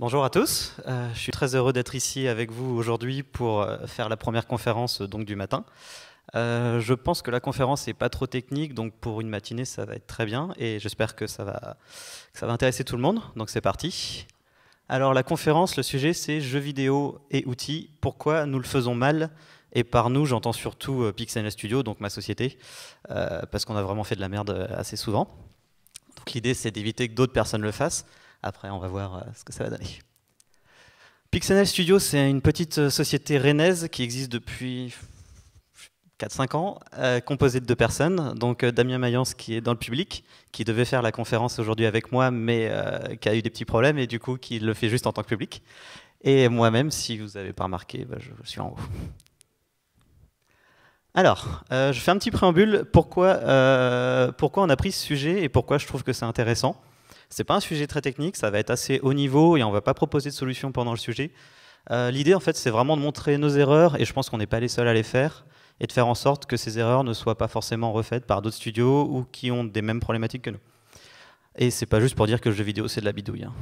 Bonjour à tous, euh, je suis très heureux d'être ici avec vous aujourd'hui pour euh, faire la première conférence euh, donc, du matin. je pense que la conférence n'est pas trop technique, donc pour une matinée ça va être très bien et j'espère que, ça va intéresser tout le monde, donc c'est parti. Alors la conférence, le sujet c'est jeux vidéo et outils, pourquoi nous le faisons mal et par nous, j'entends surtout Pixel Studio, donc ma société, parce qu'on a vraiment fait de la merde assez souvent. Donc l'idée, c'est d'éviter que d'autres personnes le fassent. Après, on va voir euh, ce que ça va donner. Pixenel Studio, c'est une petite euh, société rennaise qui existe depuis 4-5 ans, euh, composée de deux personnes. Donc Damien Mayence qui est dans le public, qui devait faire la conférence aujourd'hui avec moi, mais qui a eu des petits problèmes et du coup qui le fait juste en tant que public. Et moi-même, si vous n'avez pas remarqué, bah, je, suis en haut. Alors, je fais un petit préambule. Pourquoi, pourquoi on a pris ce sujet et pourquoi je trouve que c'est intéressant c'est pas un sujet très technique, ça va être assez haut niveau et on va pas proposer de solution pendant le sujet. Euh, l'idée, en fait, c'est vraiment de montrer nos erreurs et je pense qu'on n'est pas les seuls à les faire et de faire en sorte que ces erreurs ne soient pas forcément refaites par d'autres studios ou qui ont des mêmes problématiques que nous. Et c'est pas juste pour dire que le jeu vidéo c'est de la bidouille. Hein.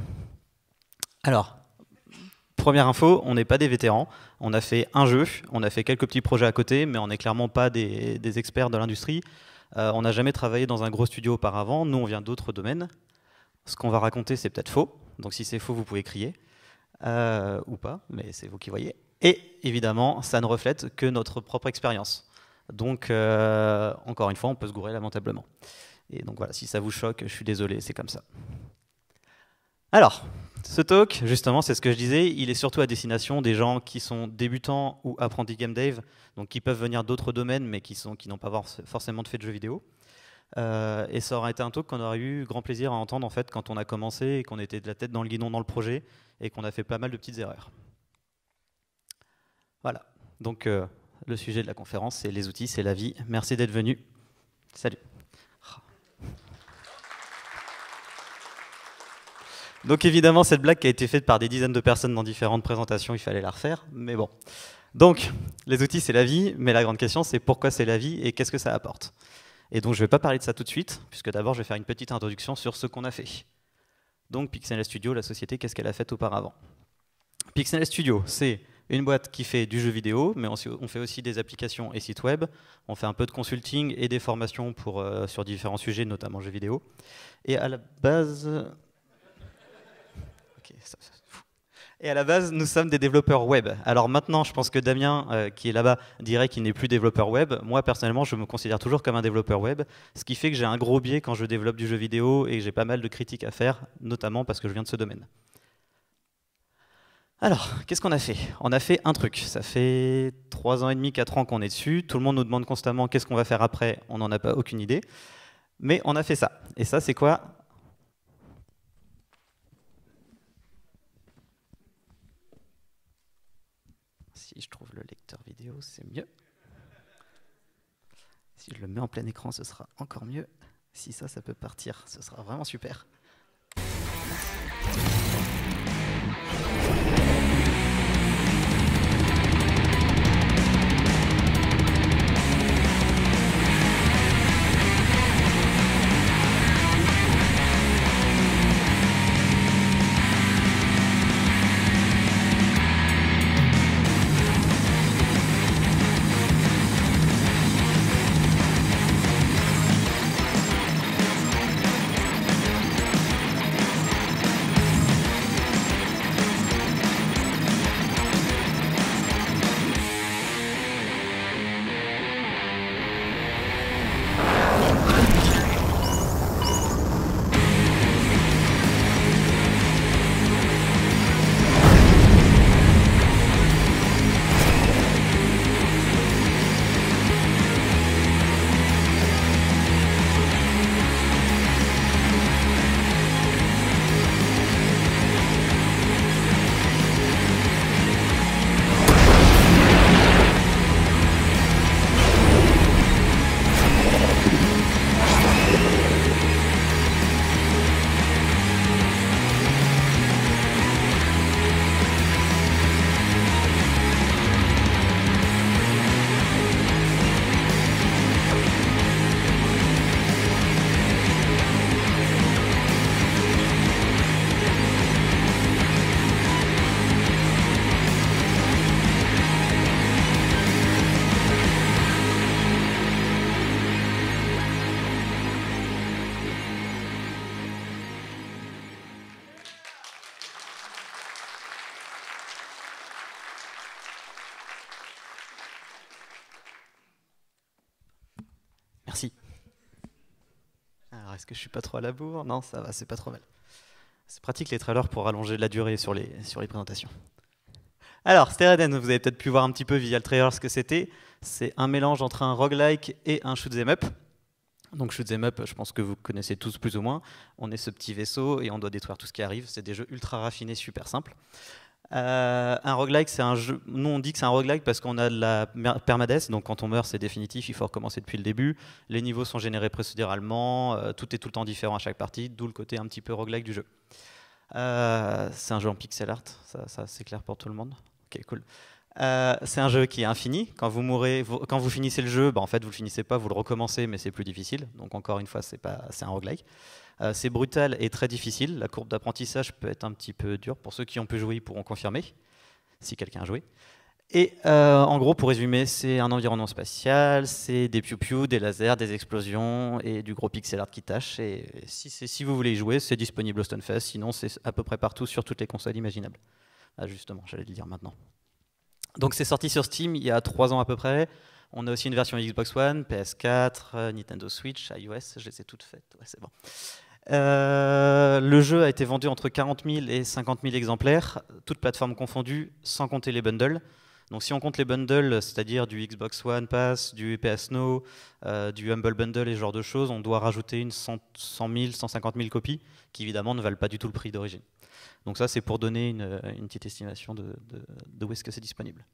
Alors, première info, on n'est pas des vétérans. On a fait un jeu, on a fait quelques petits projets à côté, mais on n'est clairement pas des, experts de l'industrie. Euh, on n'a jamais travaillé dans un gros studio auparavant. Nous, on vient d'autres domaines ce qu'on va raconter, c'est peut-être faux. Donc si c'est faux, vous pouvez crier. Euh, ou pas, mais c'est vous qui voyez. Et évidemment, ça ne reflète que notre propre expérience. Donc, euh, encore une fois, on peut se gourer lamentablement. Et donc voilà, si ça vous choque, je suis désolé, c'est comme ça. Alors, ce talk, justement, c'est ce que je disais, il est surtout à destination des gens qui sont débutants ou apprentis game Dave, donc qui peuvent venir d'autres domaines, mais qui n'ont qui pas forcément de fait de jeux vidéo. Euh, et ça aurait été un talk qu'on aurait eu grand plaisir à entendre en fait quand on a commencé et qu'on était de la tête dans le guidon dans le projet et qu'on a fait pas mal de petites erreurs. Voilà, donc euh, le sujet de la conférence, c'est les outils, c'est la vie. Merci d'être venu. Salut. Donc évidemment, cette blague qui a été faite par des dizaines de personnes dans différentes présentations, il fallait la refaire, mais bon. Donc, les outils, c'est la vie, mais la grande question, c'est pourquoi c'est la vie et qu'est-ce que ça apporte et donc je ne vais pas parler de ça tout de suite, puisque d'abord je vais faire une petite introduction sur ce qu'on a fait. Donc Pixel Studio, la société, qu'est-ce qu'elle a fait auparavant Pixel Studio, c'est une boîte qui fait du jeu vidéo, mais on, fait aussi des applications et sites web. On fait un peu de consulting et des formations pour, euh, sur différents sujets, notamment jeux vidéo. Et à la base... ok, ça, ça, et à la base, nous sommes des développeurs web. Alors maintenant, je pense que Damien, euh, qui est là-bas, dirait qu'il n'est plus développeur web. Moi, personnellement, je me considère toujours comme un développeur web, ce qui fait que j'ai un gros biais quand je développe du jeu vidéo et que j'ai pas mal de critiques à faire, notamment parce que je viens de ce domaine. Alors, qu'est-ce qu'on a fait On a fait un truc. Ça fait 3 ans et demi, 4 ans qu'on est dessus. Tout le monde nous demande constamment qu'est-ce qu'on va faire après. On n'en a pas aucune idée. Mais on a fait ça. Et ça, c'est quoi si je trouve le lecteur vidéo, c'est mieux. Si je le mets en plein écran, ce sera encore mieux. Si ça, ça peut partir, ce sera vraiment super. est-ce que je suis pas trop à la bourre Non, ça va, c'est pas trop mal. C'est pratique les trailers pour allonger la durée sur les, sur les présentations. Alors, Stereden, vous avez peut-être pu voir un petit peu via le trailer ce que c'était. C'est un mélange entre un roguelike et un shoot shoot'em up. Donc shoot shoot'em up, je pense que vous connaissez tous plus ou moins. On est ce petit vaisseau et on doit détruire tout ce qui arrive. C'est des jeux ultra raffinés, super simples. Euh, un roguelike, c'est un jeu. Nous, on dit que c'est un roguelike parce qu'on a de la permades. donc quand on meurt, c'est définitif, il faut recommencer depuis le début. Les niveaux sont générés procéduralement, euh, tout est tout le temps différent à chaque partie, d'où le côté un petit peu roguelike du jeu. Euh, c'est un jeu en pixel art, ça c'est clair pour tout le monde. Ok, cool. Euh, c'est un jeu qui est infini. Quand vous quand vous finissez le jeu, bah, en fait, vous le finissez pas, vous le recommencez, mais c'est plus difficile. Donc encore une fois, c'est pas, un roguelike. Euh, c'est brutal et très difficile. La courbe d'apprentissage peut être un petit peu dure. Pour ceux qui ont pu jouer, ils pourront confirmer, si quelqu'un a joué. Et euh, en gros, pour résumer, c'est un environnement spatial, c'est des pioupiou, des lasers, des explosions et du gros pixel art qui tâche. Et, si, vous voulez y jouer, c'est disponible au StoneFest, sinon c'est à peu près partout sur toutes les consoles imaginables. Ah, justement, j'allais le dire maintenant. Donc c'est sorti sur Steam il y a trois ans à peu près. On a aussi une version Xbox One, PS4, euh, Nintendo Switch, iOS, je les ai toutes faites, c'est bon. Euh, le jeu a été vendu entre 40 000 et 50 000 exemplaires, toutes plateformes confondues, sans compter les bundles. Donc si on compte les bundles, c'est-à-dire du Xbox One Pass, du PS Now, euh, du Humble Bundle et ce genre de choses, on doit rajouter une 100 000, 150 000 copies qui évidemment ne valent pas du tout le prix d'origine. Donc ça c'est pour donner une, petite estimation de, où est-ce que c'est disponible.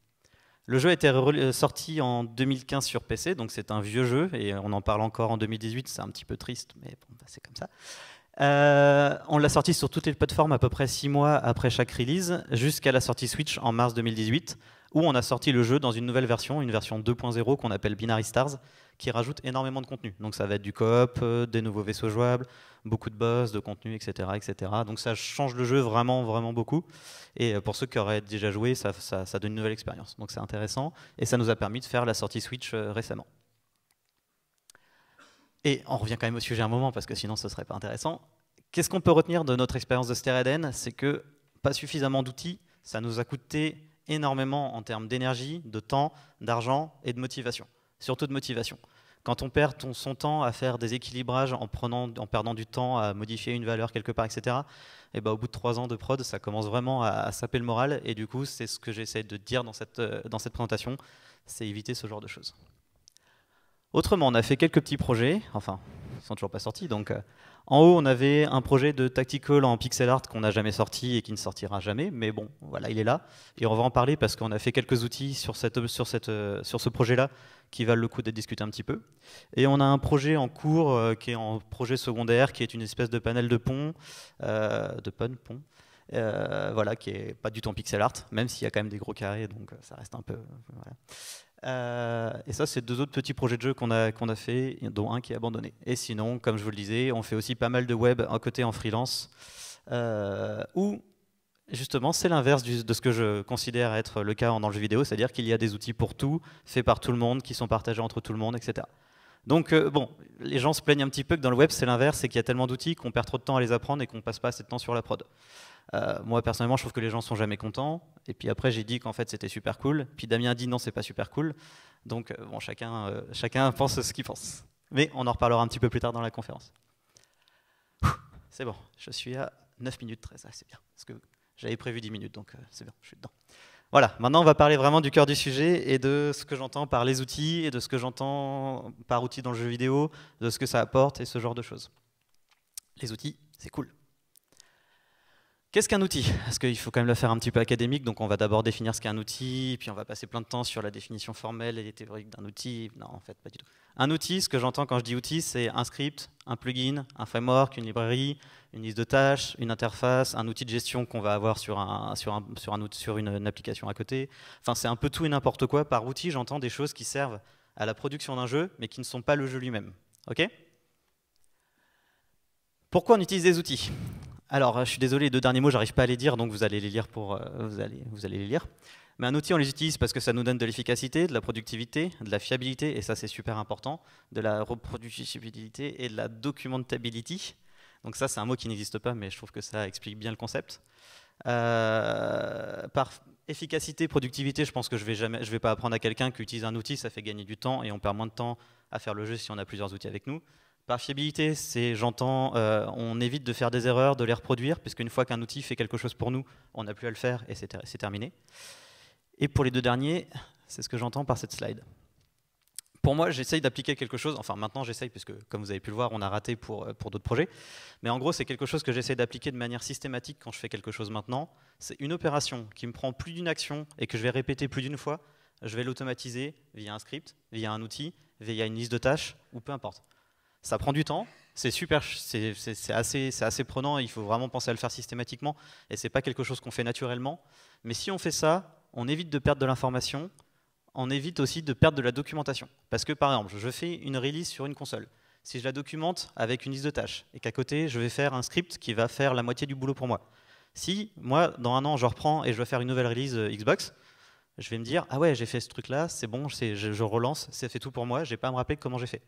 Le jeu a été euh, sorti en 2015 sur PC, donc c'est un vieux jeu, et on en parle encore en 2018, c'est un petit peu triste, mais bon, bah, c'est comme ça. Euh, on l'a sorti sur toutes les plateformes à peu près 6 mois après chaque release, jusqu'à la sortie Switch en mars 2018, où on a sorti le jeu dans une nouvelle version, une version 2.0 qu'on appelle Binary Stars, qui rajoute énormément de contenu. Donc ça va être du coop, euh, des nouveaux vaisseaux jouables, beaucoup de boss, de contenu, etc., etc. Donc ça change le jeu vraiment, vraiment beaucoup. Et euh, pour ceux qui auraient déjà joué, ça, donne une nouvelle expérience. Donc c'est intéressant. Et ça nous a permis de faire la sortie Switch euh, récemment. Et on revient quand même au sujet un moment, parce que sinon ce ne serait pas intéressant. Qu'est-ce qu'on peut retenir de notre expérience de Stereden C'est que pas suffisamment d'outils, ça nous a coûté énormément en termes d'énergie, de temps, d'argent et de motivation. Surtout de motivation. Quand on perd son temps à faire des équilibrages en, prenant, en perdant du temps à modifier une valeur quelque part, etc., et eh ben au bout de trois ans de prod, ça commence vraiment à, saper le moral. Et du coup, c'est ce que j'essaie de dire dans cette, euh, dans cette présentation, c'est éviter ce genre de choses. Autrement, on a fait quelques petits projets, enfin, ils sont toujours pas sortis, donc euh, en haut, on avait un projet de tactical en pixel art qu'on n'a jamais sorti et qui ne sortira jamais, mais bon, voilà, il est là. Et on va en parler parce qu'on a fait quelques outils sur, euh, ce projet-là qui valent le coup d'être discutés un petit peu. Et on a un projet en cours euh, qui est en projet secondaire, qui est une espèce de panel de pont, euh, de pun, pont, voilà, qui est pas du tout en pixel art, même s'il y a quand même des gros carrés, donc ça reste un peu. Euh, et ça, c'est deux autres petits projets de jeu qu'on a, qu'on a fait, dont un qui est abandonné. Et sinon, comme je vous le disais, on fait aussi pas mal de web à côté en freelance, euh, où justement c'est l'inverse de ce que je considère être le cas dans le jeu vidéo, c'est-à-dire qu'il y a des outils pour tout, faits par tout le monde, qui sont partagés entre tout le monde, etc. Donc euh, bon, les gens se plaignent un petit peu que dans le web c'est l'inverse, c'est qu'il y a tellement d'outils qu'on perd trop de temps à les apprendre et qu'on passe pas assez de temps sur la prod. Euh, moi, personnellement, je trouve que les gens sont jamais contents. Et puis après, j'ai dit qu'en fait, c'était super cool. Puis Damien a dit non, c'est pas super cool. Donc, euh, bon, chacun, euh, chacun pense ce qu'il pense. Mais on en reparlera un petit peu plus tard dans la conférence. C'est bon, je suis à 9 minutes 13. Ah, c'est bien. Parce que j'avais prévu 10 minutes, donc c'est bien, je suis dedans. Voilà, maintenant on va parler vraiment du cœur du sujet et de ce que j'entends par les outils et de ce que j'entends par outils dans le jeu vidéo, de ce que ça apporte et ce genre de choses. Les outils, c'est cool. Qu'est-ce qu'un outil Parce qu'il faut quand même le faire un petit peu académique, donc on va d'abord définir ce qu'est un outil, puis on va passer plein de temps sur la définition formelle et théorique d'un outil. Non, en fait, pas du tout. Un outil, ce que j'entends quand je dis outil, c'est un script, un plugin, un framework, une librairie, une liste de tâches, une interface, un outil de gestion qu'on va avoir sur, un, sur, sur, un, sur une, application à côté. Enfin, c'est un peu tout et n'importe quoi. Par outil, j'entends des choses qui servent à la production d'un jeu, mais qui ne sont pas le jeu lui-même. OK Pourquoi on utilise des outils alors, euh, je suis désolé, les deux derniers mots, j'arrive pas à les dire, donc vous allez les lire pour, euh, vous allez, vous allez les lire. Mais un outil, on les utilise parce que ça nous donne de l'efficacité, de la productivité, de la fiabilité, et ça c'est super important, de la reproducibilité et de la documentability. Donc ça c'est un mot qui n'existe pas, mais je trouve que ça explique bien le concept. Euh, par efficacité, productivité, je pense que je vais jamais, je vais pas apprendre à quelqu'un qui utilise un outil, ça fait gagner du temps et on perd moins de temps à faire le jeu si on a plusieurs outils avec nous. Par fiabilité, c'est, j'entends, euh, on évite de faire des erreurs, de les reproduire, puisqu'une fois qu'un outil fait quelque chose pour nous, on n'a plus à le faire et c'est, terminé. Et pour les deux derniers, c'est ce que j'entends par cette slide. Pour moi, j'essaye d'appliquer quelque chose, enfin maintenant j'essaye, puisque comme vous avez pu le voir, on a raté pour, euh, pour d'autres projets, mais en gros c'est quelque chose que j'essaye d'appliquer de manière systématique quand je fais quelque chose maintenant. C'est une opération qui me prend plus d'une action et que je vais répéter plus d'une fois, je vais l'automatiser via un script, via un outil, via une liste de tâches, ou peu importe. Ça prend du temps, c'est super, c'est assez, assez prenant, il faut vraiment penser à le faire systématiquement, et c'est pas quelque chose qu'on fait naturellement. Mais si on fait ça, on évite de perdre de l'information, on évite aussi de perdre de la documentation. Parce que par exemple, je fais une release sur une console. Si je la documente avec une liste de tâches, et qu'à côté, je vais faire un script qui va faire la moitié du boulot pour moi. Si, moi, dans un an, je reprends et je vais faire une nouvelle release euh, Xbox, je vais me dire, ah ouais, j'ai fait ce truc-là, c'est bon, je, je relance, c'est fait tout pour moi, j'ai pas à me rappeler comment j'ai fait.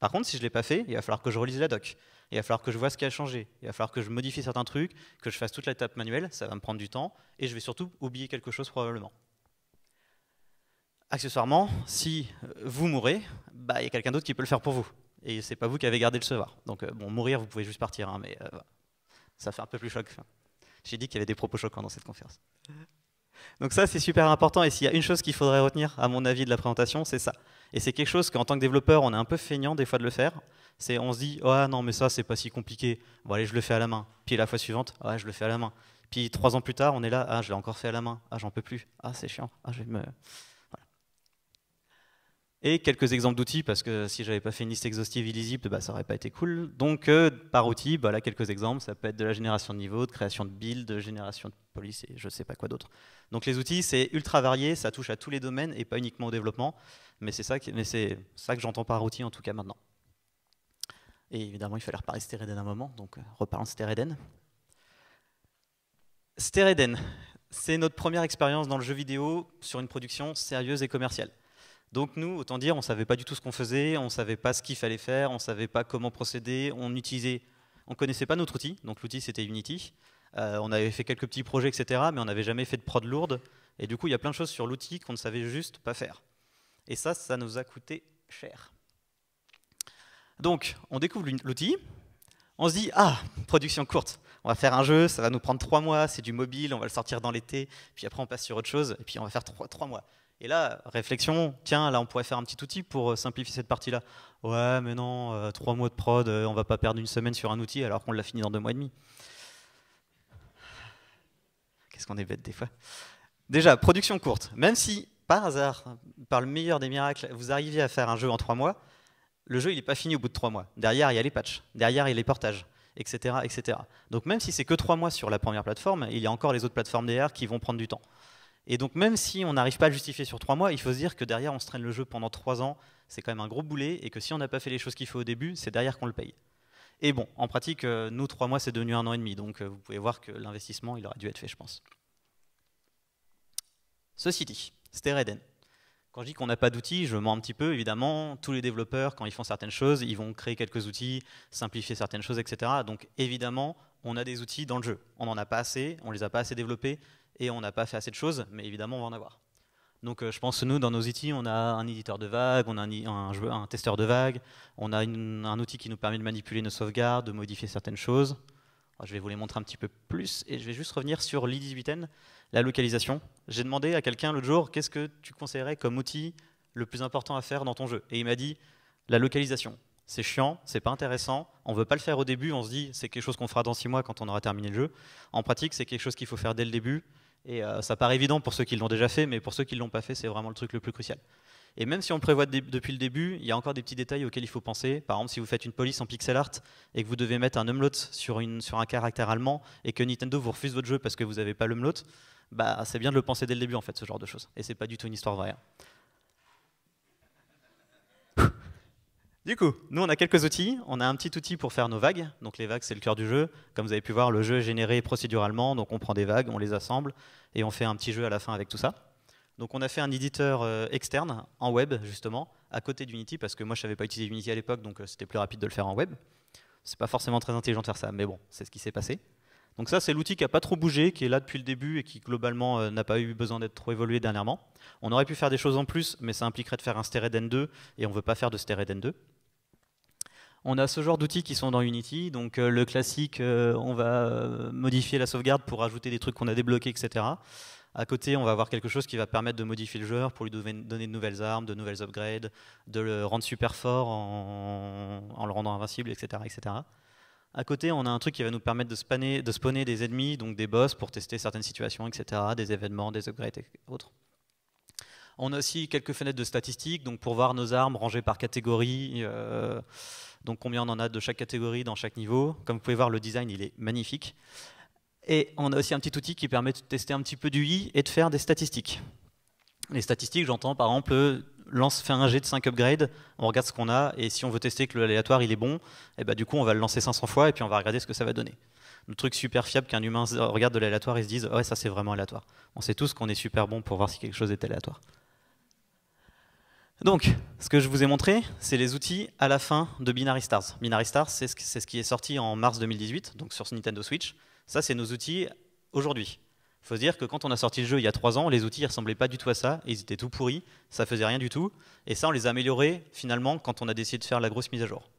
Par contre, si je ne l'ai pas fait, il va falloir que je relise la doc. Il va falloir que je vois ce qui a changé. Il va falloir que je modifie certains trucs, que je fasse toute l'étape manuelle. Ça va me prendre du temps. Et je vais surtout oublier quelque chose probablement. Accessoirement, si euh, vous mourrez, bah, il y a quelqu'un d'autre qui peut le faire pour vous. Et ce n'est pas vous qui avez gardé le sevoir. Donc, euh, bon, mourir, vous pouvez juste partir, hein, mais euh, ça fait un peu plus choc. J'ai dit qu'il y avait des propos choquants dans cette conférence. Donc ça, c'est super important. Et s'il y a une chose qu'il faudrait retenir, à mon avis, de la présentation, c'est ça. Et c'est quelque chose qu'en tant que développeur, on est un peu feignant des fois de le faire. C'est on se dit ah non mais ça c'est pas si compliqué. Bon allez je le fais à la main. Puis la fois suivante ah je le fais à la main. Puis trois ans plus tard on est là ah je l'ai encore fait à la main. Ah j'en peux plus. Ah c'est chiant. Ah je vais me et quelques exemples d'outils, parce que si j'avais pas fait une liste exhaustive illisible, bah, ça aurait pas été cool. Donc euh, par outil, bah, là quelques exemples, ça peut être de la génération de niveau, de création de build, de génération de police et je ne sais pas quoi d'autre. Donc les outils, c'est ultra varié, ça touche à tous les domaines et pas uniquement au développement, mais c'est ça, ça que j'entends par outil en tout cas maintenant. Et évidemment, il fallait reparler Stereden un moment, donc euh, reparlons Stereden. Stereden, c'est notre première expérience dans le jeu vidéo sur une production sérieuse et commerciale. Donc nous, autant dire, on ne savait pas du tout ce qu'on faisait, on ne savait pas ce qu'il fallait faire, on ne savait pas comment procéder, on utilisait, on connaissait pas notre outil, donc l'outil c'était Unity. Euh, on avait fait quelques petits projets, etc., mais on n'avait jamais fait de prod lourde. Et du coup, il y a plein de choses sur l'outil qu'on ne savait juste pas faire. Et ça, ça nous a coûté cher. Donc, on découvre l'outil, on se dit, ah, production courte, on va faire un jeu, ça va nous prendre trois mois, c'est du mobile, on va le sortir dans l'été, puis après on passe sur autre chose, et puis on va faire trois mois. Et là, réflexion, tiens, là on pourrait faire un petit outil pour euh, simplifier cette partie-là. Ouais, mais non, euh, trois mois de prod, euh, on va pas perdre une semaine sur un outil alors qu'on l'a fini dans deux mois et demi. Qu'est-ce qu'on est bête des fois. Déjà, production courte. Même si, par hasard, par le meilleur des miracles, vous arriviez à faire un jeu en trois mois, le jeu il n'est pas fini au bout de trois mois. Derrière, il y a les patchs, derrière, il y a les portages, etc. etc. Donc même si c'est que trois mois sur la première plateforme, il y a encore les autres plateformes derrière qui vont prendre du temps. Et donc même si on n'arrive pas à justifier sur trois mois, il faut se dire que derrière on se traîne le jeu pendant trois ans, c'est quand même un gros boulet, et que si on n'a pas fait les choses qu'il faut au début, c'est derrière qu'on le paye. Et bon, en pratique, euh, nous, trois mois, c'est devenu un an et demi, donc euh, vous pouvez voir que l'investissement, il aurait dû être fait, je pense. Ceci dit, c'était Reden. Quand je dis qu'on n'a pas d'outils, je mens un petit peu, évidemment. Tous les développeurs, quand ils font certaines choses, ils vont créer quelques outils, simplifier certaines choses, etc. Donc évidemment, on a des outils dans le jeu. On n'en a pas assez, on ne les a pas assez développés et on n'a pas fait assez de choses, mais évidemment, on va en avoir. Donc euh, je pense nous, dans nos outils, on a un éditeur de vagues, on a un, un testeur de vagues, on a un outil qui nous permet de manipuler nos sauvegardes, de modifier certaines choses. je vais vous les montrer un petit peu plus et je vais juste revenir sur l'i18n, la localisation. J'ai demandé à quelqu'un l'autre jour, qu'est-ce que tu conseillerais comme outil le plus important à faire dans ton jeu Et il m'a dit, la localisation. C'est chiant, c'est pas intéressant, on veut pas le faire au début, on se dit, c'est quelque chose qu'on fera dans six mois quand on aura terminé le jeu. En pratique, c'est quelque chose qu'il faut faire dès le début, et euh, ça paraît évident pour ceux qui l'ont déjà fait, mais pour ceux qui ne l'ont pas fait, c'est vraiment le truc le plus crucial. Et même si on prévoit depuis le début, il y a encore des petits détails auxquels il faut penser. Par exemple, si vous faites une police en pixel art et que vous devez mettre un umlaut sur, un caractère allemand et que Nintendo vous refuse votre jeu parce que vous n'avez pas l'umlaut, bah, c'est bien de le penser dès le début, en fait, ce genre de choses. Et c'est pas du tout une histoire vraie. Hein. Du coup, nous, on a quelques outils. On a un petit outil pour faire nos vagues. Donc les vagues, c'est le cœur du jeu. Comme vous avez pu voir, le jeu est généré procéduralement. Donc on prend des vagues, on les assemble et on fait un petit jeu à la fin avec tout ça. Donc on a fait un éditeur euh, externe en web, justement, à côté d'Unity, parce que moi, je n'avais savais pas utiliser Unity à l'époque, donc euh, c'était plus rapide de le faire en web. C'est pas forcément très intelligent de faire ça, mais bon, c'est ce qui s'est passé. Donc ça, c'est l'outil qui n'a pas trop bougé, qui est là depuis le début et qui globalement euh, n'a pas eu besoin d'être trop évolué dernièrement. On aurait pu faire des choses en plus, mais ça impliquerait de faire un stéré 2 et on ne veut pas faire de Stered 2 on a ce genre d'outils qui sont dans Unity, donc euh, le classique, euh, on va euh, modifier la sauvegarde pour ajouter des trucs qu'on a débloqués, etc. À côté, on va avoir quelque chose qui va permettre de modifier le joueur pour lui donner de nouvelles armes, de nouvelles upgrades, de le rendre super fort en, le rendant invincible, etc., etc. À côté, on a un truc qui va nous permettre de, spawner des ennemis, donc des boss, pour tester certaines situations, etc., des événements, des upgrades et autres. On a aussi quelques fenêtres de statistiques, donc pour voir nos armes rangées par catégorie, donc combien on en a de chaque catégorie dans chaque niveau. Comme vous pouvez voir, le design, il est magnifique. Et on a aussi un petit outil qui permet de tester un petit peu du i et de faire des statistiques. Les statistiques, j'entends par exemple, lance, faire un jet de 5 upgrades, on regarde ce qu'on a, et si on veut tester que l'aléatoire il est bon, et eh ben, du coup on va le lancer 500 fois et puis on va regarder ce que ça va donner. Le truc super fiable qu'un humain regarde de l'aléatoire et se dise, ouais ça c'est vraiment aléatoire. On sait tous qu'on est super bon pour voir si quelque chose est aléatoire. Donc, ce que je vous ai montré, c'est les outils à la fin de Binary Stars. Binary Stars, c'est ce qui est sorti en mars 2018, donc sur Nintendo Switch. Ça, c'est nos outils aujourd'hui. Il faut se dire que quand on a sorti le jeu il y a trois ans, les outils ne ressemblaient pas du tout à ça, ils étaient tout pourris, ça ne faisait rien du tout, et ça on les a améliorés finalement quand on a décidé de faire la grosse mise à jour.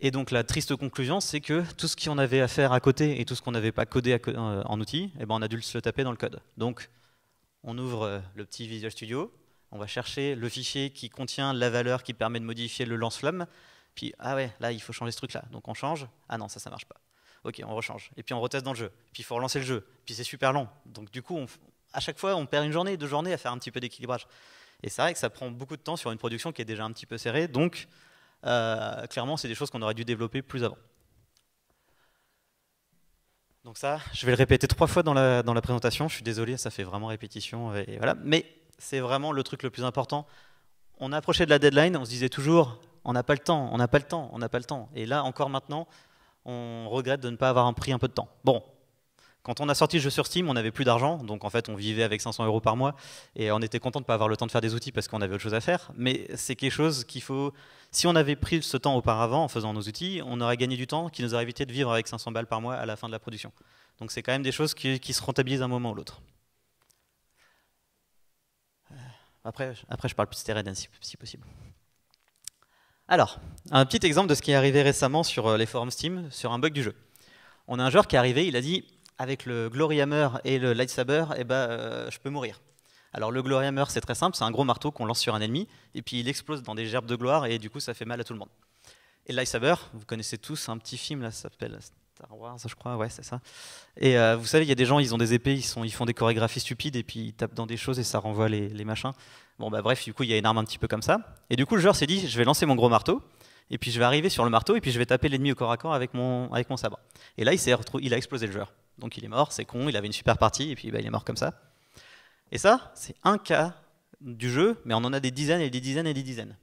Et donc la triste conclusion, c'est que tout ce qu'on avait à faire à côté et tout ce qu'on n'avait pas codé euh, en outils, eh ben, on a dû se le taper dans le code. Donc on ouvre euh, le petit Visual Studio, on va chercher le fichier qui contient la valeur qui permet de modifier le lance-flamme. Puis, ah ouais, là, il faut changer ce truc-là. Donc on change. Ah non, ça, ça marche pas. Ok, on rechange. Et puis on reteste dans le jeu. Puis il faut relancer le jeu. Puis c'est super long. Donc du coup, à chaque fois, on perd une journée, deux journées à faire un petit peu d'équilibrage. Et c'est vrai que ça prend beaucoup de temps sur une production qui est déjà un petit peu serrée. Donc, euh, clairement, c'est des choses qu'on aurait dû développer plus avant. Donc ça, je vais le répéter trois fois dans la, dans la présentation. Je suis désolé, ça fait vraiment répétition. Et voilà. Mais c'est vraiment le truc le plus important. On approchait de la deadline, on se disait toujours, on n'a pas le temps, on n'a pas le temps, on n'a pas le temps. Et là, encore maintenant, on regrette de ne pas avoir pris un peu de temps. Bon, quand on a sorti le jeu sur Steam, on n'avait plus d'argent, donc en fait on vivait avec 500 euros par mois, et on était content de ne pas avoir le temps de faire des outils parce qu'on avait autre chose à faire, mais c'est quelque chose qu'il faut... Si on avait pris ce temps auparavant en faisant nos outils, on aurait gagné du temps qui nous aurait évité de vivre avec 500 balles par mois à la fin de la production. Donc c'est quand même des choses qui, se rentabilisent à un moment ou l'autre. Après, je parle plus de si, si possible. Alors, un petit exemple de ce qui est arrivé récemment sur euh, les forums Steam, sur un bug du jeu. On a un joueur qui est arrivé, il a dit avec le Hammer et le Lightsaber, eh ben, euh, je peux mourir. Alors le Hammer, c'est très simple, c'est un gros marteau qu'on lance sur un ennemi, et puis il explose dans des gerbes de gloire, et du coup ça fait mal à tout le monde. Et le Lightsaber, vous connaissez tous un petit film, là, ça s'appelle Star Wars, je crois, ouais, c'est ça. Et euh, vous savez, il y a des gens, ils ont des épées, ils, font des chorégraphies stupides et puis ils tapent dans des choses et ça renvoie les, machins. Bon, bah bref, du coup, il y a une arme un petit peu comme ça. Et du coup, le joueur s'est dit, je vais lancer mon gros marteau et puis je vais arriver sur le marteau et puis je vais taper l'ennemi au corps à corps avec mon, avec mon sabre. Et là, il, il a explosé le joueur. Donc il est mort, c'est con, il avait une super partie et puis bah, il est mort comme ça. Et ça, c'est un cas du jeu, mais on en a des dizaines et des dizaines et des dizaines.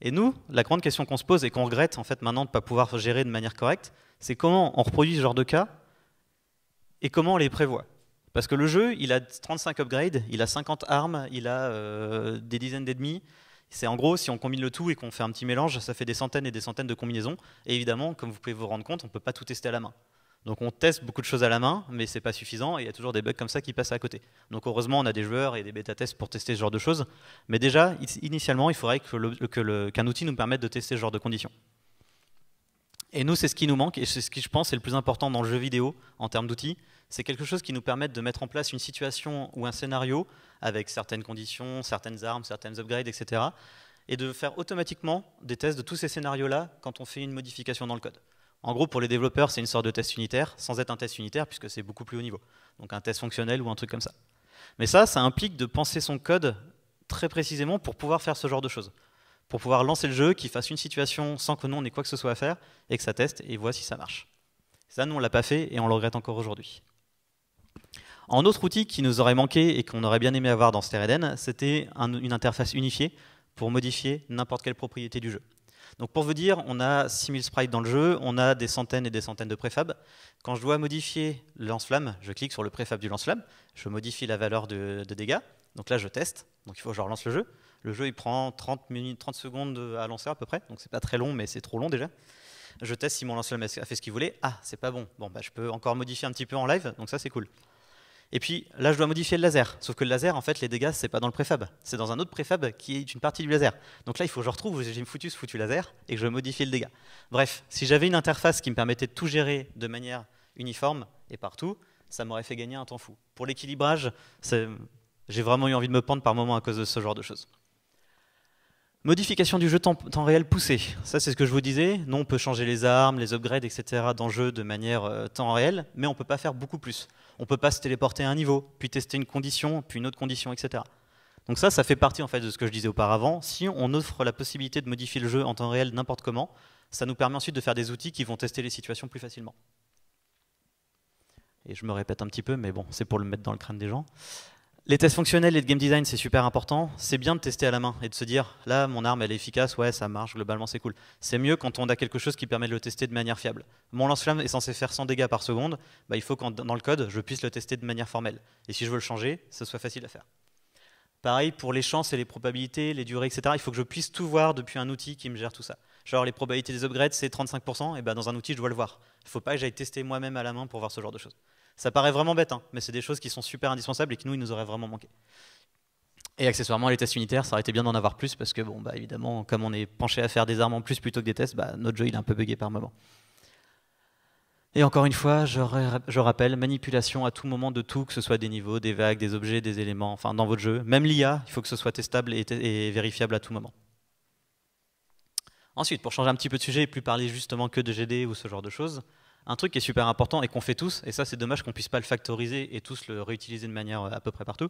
Et nous, la grande question qu'on se pose et qu'on regrette en fait maintenant de ne pas pouvoir gérer de manière correcte, c'est comment on reproduit ce genre de cas et comment on les prévoit. Parce que le jeu, il a 35 upgrades, il a 50 armes, il a euh, des dizaines d'ennemis. C'est en gros, si on combine le tout et qu'on fait un petit mélange, ça fait des centaines et des centaines de combinaisons. Et évidemment, comme vous pouvez vous rendre compte, on ne peut pas tout tester à la main. Donc on teste beaucoup de choses à la main, mais c'est pas suffisant, et il y a toujours des bugs comme ça qui passent à côté. Donc heureusement, on a des joueurs et des bêta-tests pour tester ce genre de choses, mais déjà, initialement, il faudrait qu'un que outil nous permette de tester ce genre de conditions. Et nous, c'est ce qui nous manque, et c'est ce qui, je pense, est le plus important dans le jeu vidéo en termes d'outils. C'est quelque chose qui nous permette de mettre en place une situation ou un scénario avec certaines conditions, certaines armes, certaines upgrades, etc. Et de faire automatiquement des tests de tous ces scénarios-là quand on fait une modification dans le code. En gros, pour les développeurs, c'est une sorte de test unitaire, sans être un test unitaire, puisque c'est beaucoup plus haut niveau. Donc un test fonctionnel ou un truc comme ça. Mais ça, ça implique de penser son code très précisément pour pouvoir faire ce genre de choses. Pour pouvoir lancer le jeu, qu'il fasse une situation sans que nous on ait quoi que ce soit à faire, et que ça teste et voit si ça marche. Ça, nous, on l'a pas fait et on le regrette encore aujourd'hui. Un autre outil qui nous aurait manqué et qu'on aurait bien aimé avoir dans Stereden, c'était une interface unifiée pour modifier n'importe quelle propriété du jeu. Donc pour vous dire, on a 6000 sprites dans le jeu, on a des centaines et des centaines de préfabs. Quand je dois modifier le lance-flamme, je clique sur le préfab du lance-flamme, je modifie la valeur de, dégâts. Donc là, je teste, donc il faut que je relance le jeu. Le jeu, il prend 30, minutes, 30 secondes à lancer à peu près, donc c'est pas très long, mais c'est trop long déjà. Je teste si mon lance-flamme a fait ce qu'il voulait. Ah, c'est pas bon. Bon, bah, je peux encore modifier un petit peu en live, donc ça, c'est cool. Et puis là, je dois modifier le laser. Sauf que le laser, en fait, les dégâts, c'est pas dans le préfab. C'est dans un autre préfab qui est une partie du laser. Donc là, il faut que je retrouve j'ai foutu ce foutu laser et que je modifie le dégât. Bref, si j'avais une interface qui me permettait de tout gérer de manière uniforme et partout, ça m'aurait fait gagner un temps fou. Pour l'équilibrage, j'ai vraiment eu envie de me pendre par moment à cause de ce genre de choses. Modification du jeu temps, temps réel poussé. Ça, c'est ce que je vous disais. nous on peut changer les armes, les upgrades, etc. dans le jeu de manière euh, temps réel, mais on ne peut pas faire beaucoup plus. On ne peut pas se téléporter à un niveau, puis tester une condition, puis une autre condition, etc. Donc ça, ça fait partie en fait de ce que je disais auparavant. Si on offre la possibilité de modifier le jeu en temps réel n'importe comment, ça nous permet ensuite de faire des outils qui vont tester les situations plus facilement. Et je me répète un petit peu, mais bon, c'est pour le mettre dans le crâne des gens. Les tests fonctionnels et de game design, c'est super important. C'est bien de tester à la main et de se dire, là, mon arme, elle est efficace, ouais, ça marche, globalement, c'est cool. C'est mieux quand on a quelque chose qui permet de le tester de manière fiable. Mon lance-flamme est censé faire 100 dégâts par seconde, bah, il faut que dans le code, je puisse le tester de manière formelle. Et si je veux le changer, ce soit facile à faire. Pareil pour les chances et les probabilités, les durées, etc. Il faut que je puisse tout voir depuis un outil qui me gère tout ça. Genre les probabilités des upgrades, c'est 35%, et ben dans un outil, je dois le voir. Il ne faut pas que j'aille tester moi-même à la main pour voir ce genre de choses. Ça paraît vraiment bête, hein, mais c'est des choses qui sont super indispensables et qui nous, il nous aurait vraiment manqué. Et accessoirement, les tests unitaires, ça aurait été bien d'en avoir plus parce que, bon, bah, évidemment, comme on est penché à faire des armes en plus plutôt que des tests, bah, notre jeu il est un peu buggé par moment. Et encore une fois, je, rappelle, manipulation à tout moment de tout, que ce soit des niveaux, des vagues, des objets, des éléments, enfin dans votre jeu. Même l'IA, il faut que ce soit testable et, et, vérifiable à tout moment. Ensuite, pour changer un petit peu de sujet et plus parler justement que de GD ou ce genre de choses, un truc qui est super important et qu'on fait tous, et ça c'est dommage qu'on puisse pas le factoriser et tous le réutiliser de manière euh, à peu près partout,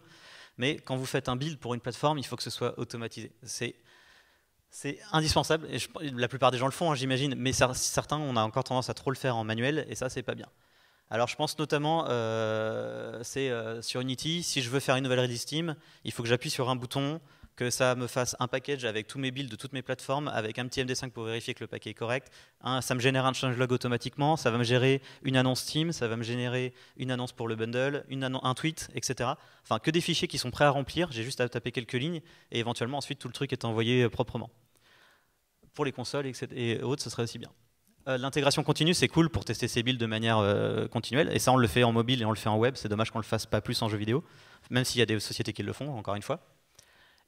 mais quand vous faites un build pour une plateforme, il faut que ce soit automatisé. C'est indispensable, et la plupart des gens le font, hein, j'imagine, mais certains, on a encore tendance à trop le faire en manuel, et ça, c'est pas bien. Alors, je pense notamment, euh, c'est euh, sur Unity, si je veux faire une nouvelle release il faut que j'appuie sur un bouton, que ça me fasse un package avec tous mes builds de toutes mes plateformes, avec un petit MD5 pour vérifier que le paquet est correct. ça me génère un changelog automatiquement, ça va me gérer une annonce Steam, ça va me générer une annonce pour le bundle, une un tweet, etc. Enfin, que des fichiers qui sont prêts à remplir, j'ai juste à taper quelques lignes, et éventuellement ensuite tout le truc est envoyé euh, proprement. Pour les consoles et autres, ce serait aussi bien euh, l'intégration continue, c'est cool pour tester ces builds de manière euh, continuelle. Et ça, on le fait en mobile et on le fait en web. C'est dommage qu'on le fasse pas plus en jeu vidéo, même s'il y a des sociétés qui le font, encore une fois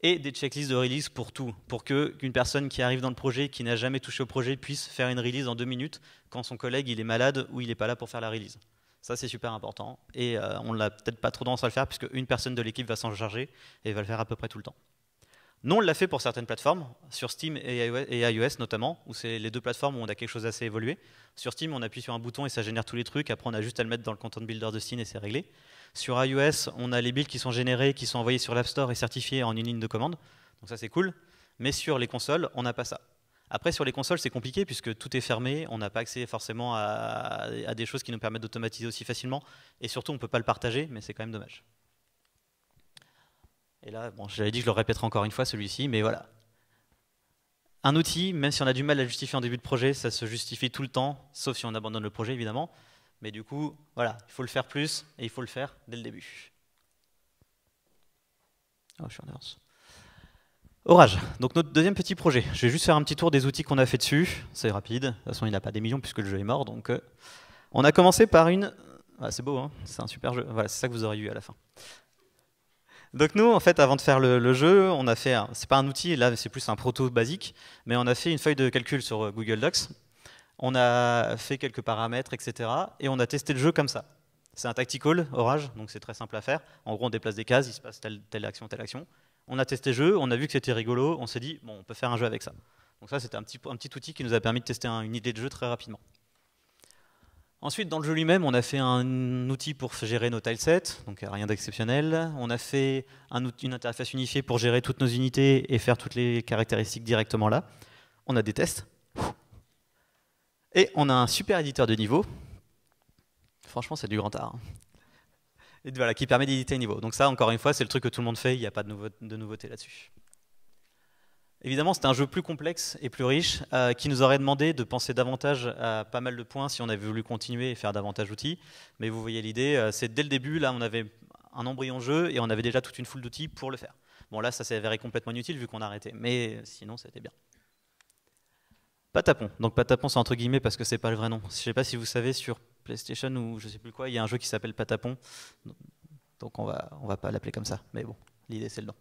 et des checklists de release pour tout, pour qu'une personne qui arrive dans le projet, qui n'a jamais touché au projet, puisse faire une release en deux minutes quand son collègue il est malade ou il n'est pas là pour faire la release. Ça, c'est super important. Et euh, on l'a peut-être pas trop tendance à le faire, puisque une personne de l'équipe va s'en charger et va le faire à peu près tout le temps. Non, on l'a fait pour certaines plateformes, sur Steam et iOS notamment, où c'est les deux plateformes où on a quelque chose assez évolué. Sur Steam, on appuie sur un bouton et ça génère tous les trucs. Après, on a juste à le mettre dans le content builder de Steam et c'est réglé. Sur iOS, on a les builds qui sont générés, qui sont envoyés sur l'App Store et certifiés en une ligne de commande. Donc ça, c'est cool. Mais sur les consoles, on n'a pas ça. Après, sur les consoles, c'est compliqué puisque tout est fermé, on n'a pas accès forcément à, des choses qui nous permettent d'automatiser aussi facilement, et surtout, on ne peut pas le partager, mais c'est quand même dommage. Et là, bon, j'avais dit que je le répéterai encore une fois, celui-ci, mais voilà. Un outil, même si on a du mal à le justifier en début de projet, ça se justifie tout le temps, sauf si on abandonne le projet, évidemment. Mais du coup, voilà, il faut le faire plus et il faut le faire dès le début. Oh, je Orage, donc notre deuxième petit projet. Je vais juste faire un petit tour des outils qu'on a fait dessus. C'est rapide. De toute façon, il n'a pas des millions puisque le jeu est mort. Donc, euh, on a commencé par une. Ah, c'est beau, hein c'est un super jeu. Voilà, c'est ça que vous aurez eu à la fin. Donc nous, en fait, avant de faire le, jeu, on a fait, c'est pas un outil, là c'est plus un proto basique, mais on a fait une feuille de calcul sur euh, Google Docs on a fait quelques paramètres, etc. Et on a testé le jeu comme ça. C'est un tactical, Orage, donc c'est très simple à faire. En gros, on déplace des cases, il se passe telle, action, telle action. On a testé le jeu, on a vu que c'était rigolo, on s'est dit, bon, on peut faire un jeu avec ça. Donc ça, c'était un petit, outil qui nous a permis de tester une idée de jeu très rapidement. Ensuite, dans le jeu lui-même, on a fait un outil pour gérer nos tilesets, donc rien d'exceptionnel. On a fait une interface unifiée pour gérer toutes nos unités et faire toutes les caractéristiques directement là. On a des tests. Et on a un super éditeur de niveau. Franchement, c'est du grand art. Hein. Et voilà, qui permet d'éditer les niveaux. Donc ça, encore une fois, c'est le truc que tout le monde fait, il n'y a pas de, nouveauté là-dessus. Évidemment, c'est un jeu plus complexe et plus riche, euh, qui nous aurait demandé de penser davantage à pas mal de points si on avait voulu continuer et faire davantage d'outils. Mais vous voyez l'idée, euh, c'est dès le début, là, on avait un embryon jeu et on avait déjà toute une foule d'outils pour le faire. Bon, là, ça s'est avéré complètement inutile vu qu'on a arrêté, mais sinon, c'était bien. Patapon. Donc Patapon, c'est entre guillemets parce que c'est pas le vrai nom. Je sais pas si vous savez sur PlayStation ou je sais plus quoi, il y a un jeu qui s'appelle Patapon. Donc on va on va pas l'appeler comme ça, mais bon, l'idée c'est le nom.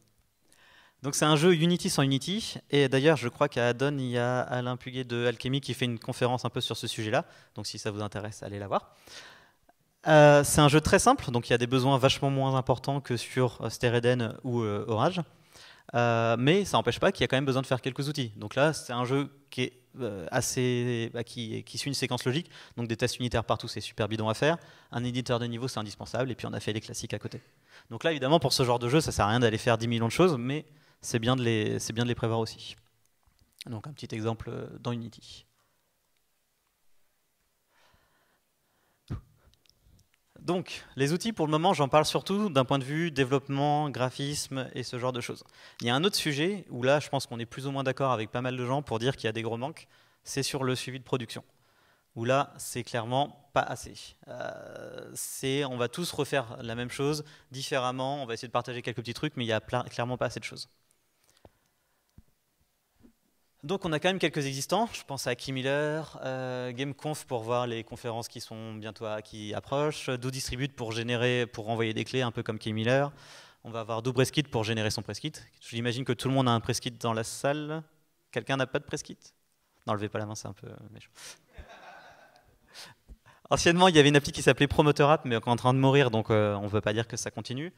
Donc c'est un jeu Unity sans Unity et d'ailleurs, je crois qu'à Adon, il y a Alain Puguet de Alchemy qui fait une conférence un peu sur ce sujet-là. Donc si ça vous intéresse, allez la voir. Euh, c'est un jeu très simple, donc il y a des besoins vachement moins importants que sur euh, Stereden ou euh, Orage. mais ça n'empêche pas qu'il y a quand même besoin de faire quelques outils. Donc là, c'est un jeu qui est euh, bah, qui, suit une séquence logique. Donc des tests unitaires partout, c'est super bidon à faire. Un éditeur de niveau, c'est indispensable. Et puis on a fait les classiques à côté. Donc là, évidemment, pour ce genre de jeu, ça sert à rien d'aller faire 10 millions de choses, mais c'est bien bien de les prévoir aussi. Donc un petit exemple euh, dans Unity. Donc, les outils, pour le moment, j'en parle surtout d'un point de vue développement, graphisme et ce genre de choses. Il y a un autre sujet où là, je pense qu'on est plus ou moins d'accord avec pas mal de gens pour dire qu'il y a des gros manques, c'est sur le suivi de production. Où là, c'est clairement pas assez. Euh, on va tous refaire la même chose différemment, on va essayer de partager quelques petits trucs, mais il n'y a clairement pas assez de choses. Donc on a quand même quelques existants. Je pense à Kim Miller, euh, GameConf pour voir les conférences qui sont bientôt qui approchent, DoDistribute pour générer, pour envoyer des clés, un peu comme Kim Miller. On va avoir DoBreskit pour générer son Preskit. J'imagine que tout le monde a un Preskit dans la salle. Quelqu'un n'a pas de Preskit N'enlevez pas la main, c'est un peu méchant. Anciennement, il y avait une appli qui s'appelait Promoteur App, mais qui est en train de mourir, donc euh, on ne veut pas dire que ça continue.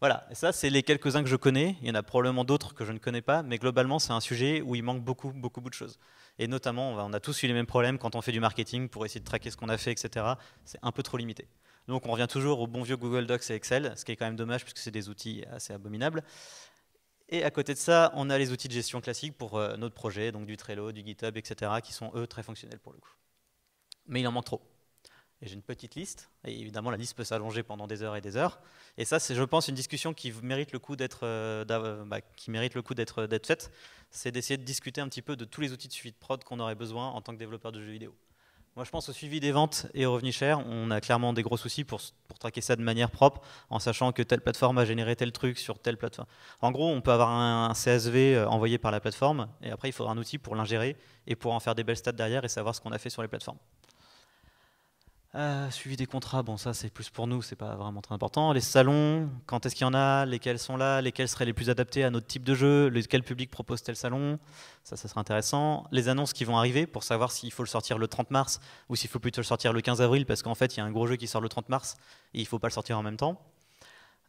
Voilà, ça, c'est les quelques-uns que je connais. Il y en a probablement d'autres que je ne connais pas, mais globalement, c'est un sujet où il manque beaucoup, beaucoup, beaucoup de choses. Et notamment, on a tous eu les mêmes problèmes quand on fait du marketing pour essayer de traquer ce qu'on a fait, etc. C'est un peu trop limité. Donc on revient toujours au bon vieux Google Docs et Excel, ce qui est quand même dommage puisque c'est des outils assez abominables. Et à côté de ça, on a les outils de gestion classiques pour euh, notre projet, donc du Trello, du GitHub, etc., qui sont eux très fonctionnels pour le coup. Mais il en manque trop. Et j'ai une petite liste, et évidemment la liste peut s'allonger pendant des heures et des heures. Et ça, c'est, je pense, une discussion qui mérite le coup d'être, euh, euh, bah, qui mérite le coup euh, d'être, faite. C'est d'essayer de discuter un petit peu de tous les outils de suivi de prod qu'on aurait besoin en tant que développeur de jeux vidéo. Moi, je pense au suivi des ventes et aux revenus chers. On a clairement des gros soucis pour, pour traquer ça de manière propre, en sachant que telle plateforme a généré tel truc sur telle plateforme. En gros, on peut avoir un CSV envoyé par la plateforme, et après, il faudra un outil pour l'ingérer et pour en faire des belles stats derrière et savoir ce qu'on a fait sur les plateformes. Euh, suivi des contrats, bon ça c'est plus pour nous, c'est pas vraiment très important. Les salons, quand est-ce qu'il y en a, lesquels sont là, lesquels seraient les plus adaptés à notre type de jeu, quel public propose tel salon, ça ça serait intéressant. Les annonces qui vont arriver pour savoir s'il faut le sortir le 30 mars ou s'il faut plutôt le sortir le 15 avril parce qu'en fait il y a un gros jeu qui sort le 30 mars et il faut pas le sortir en même temps.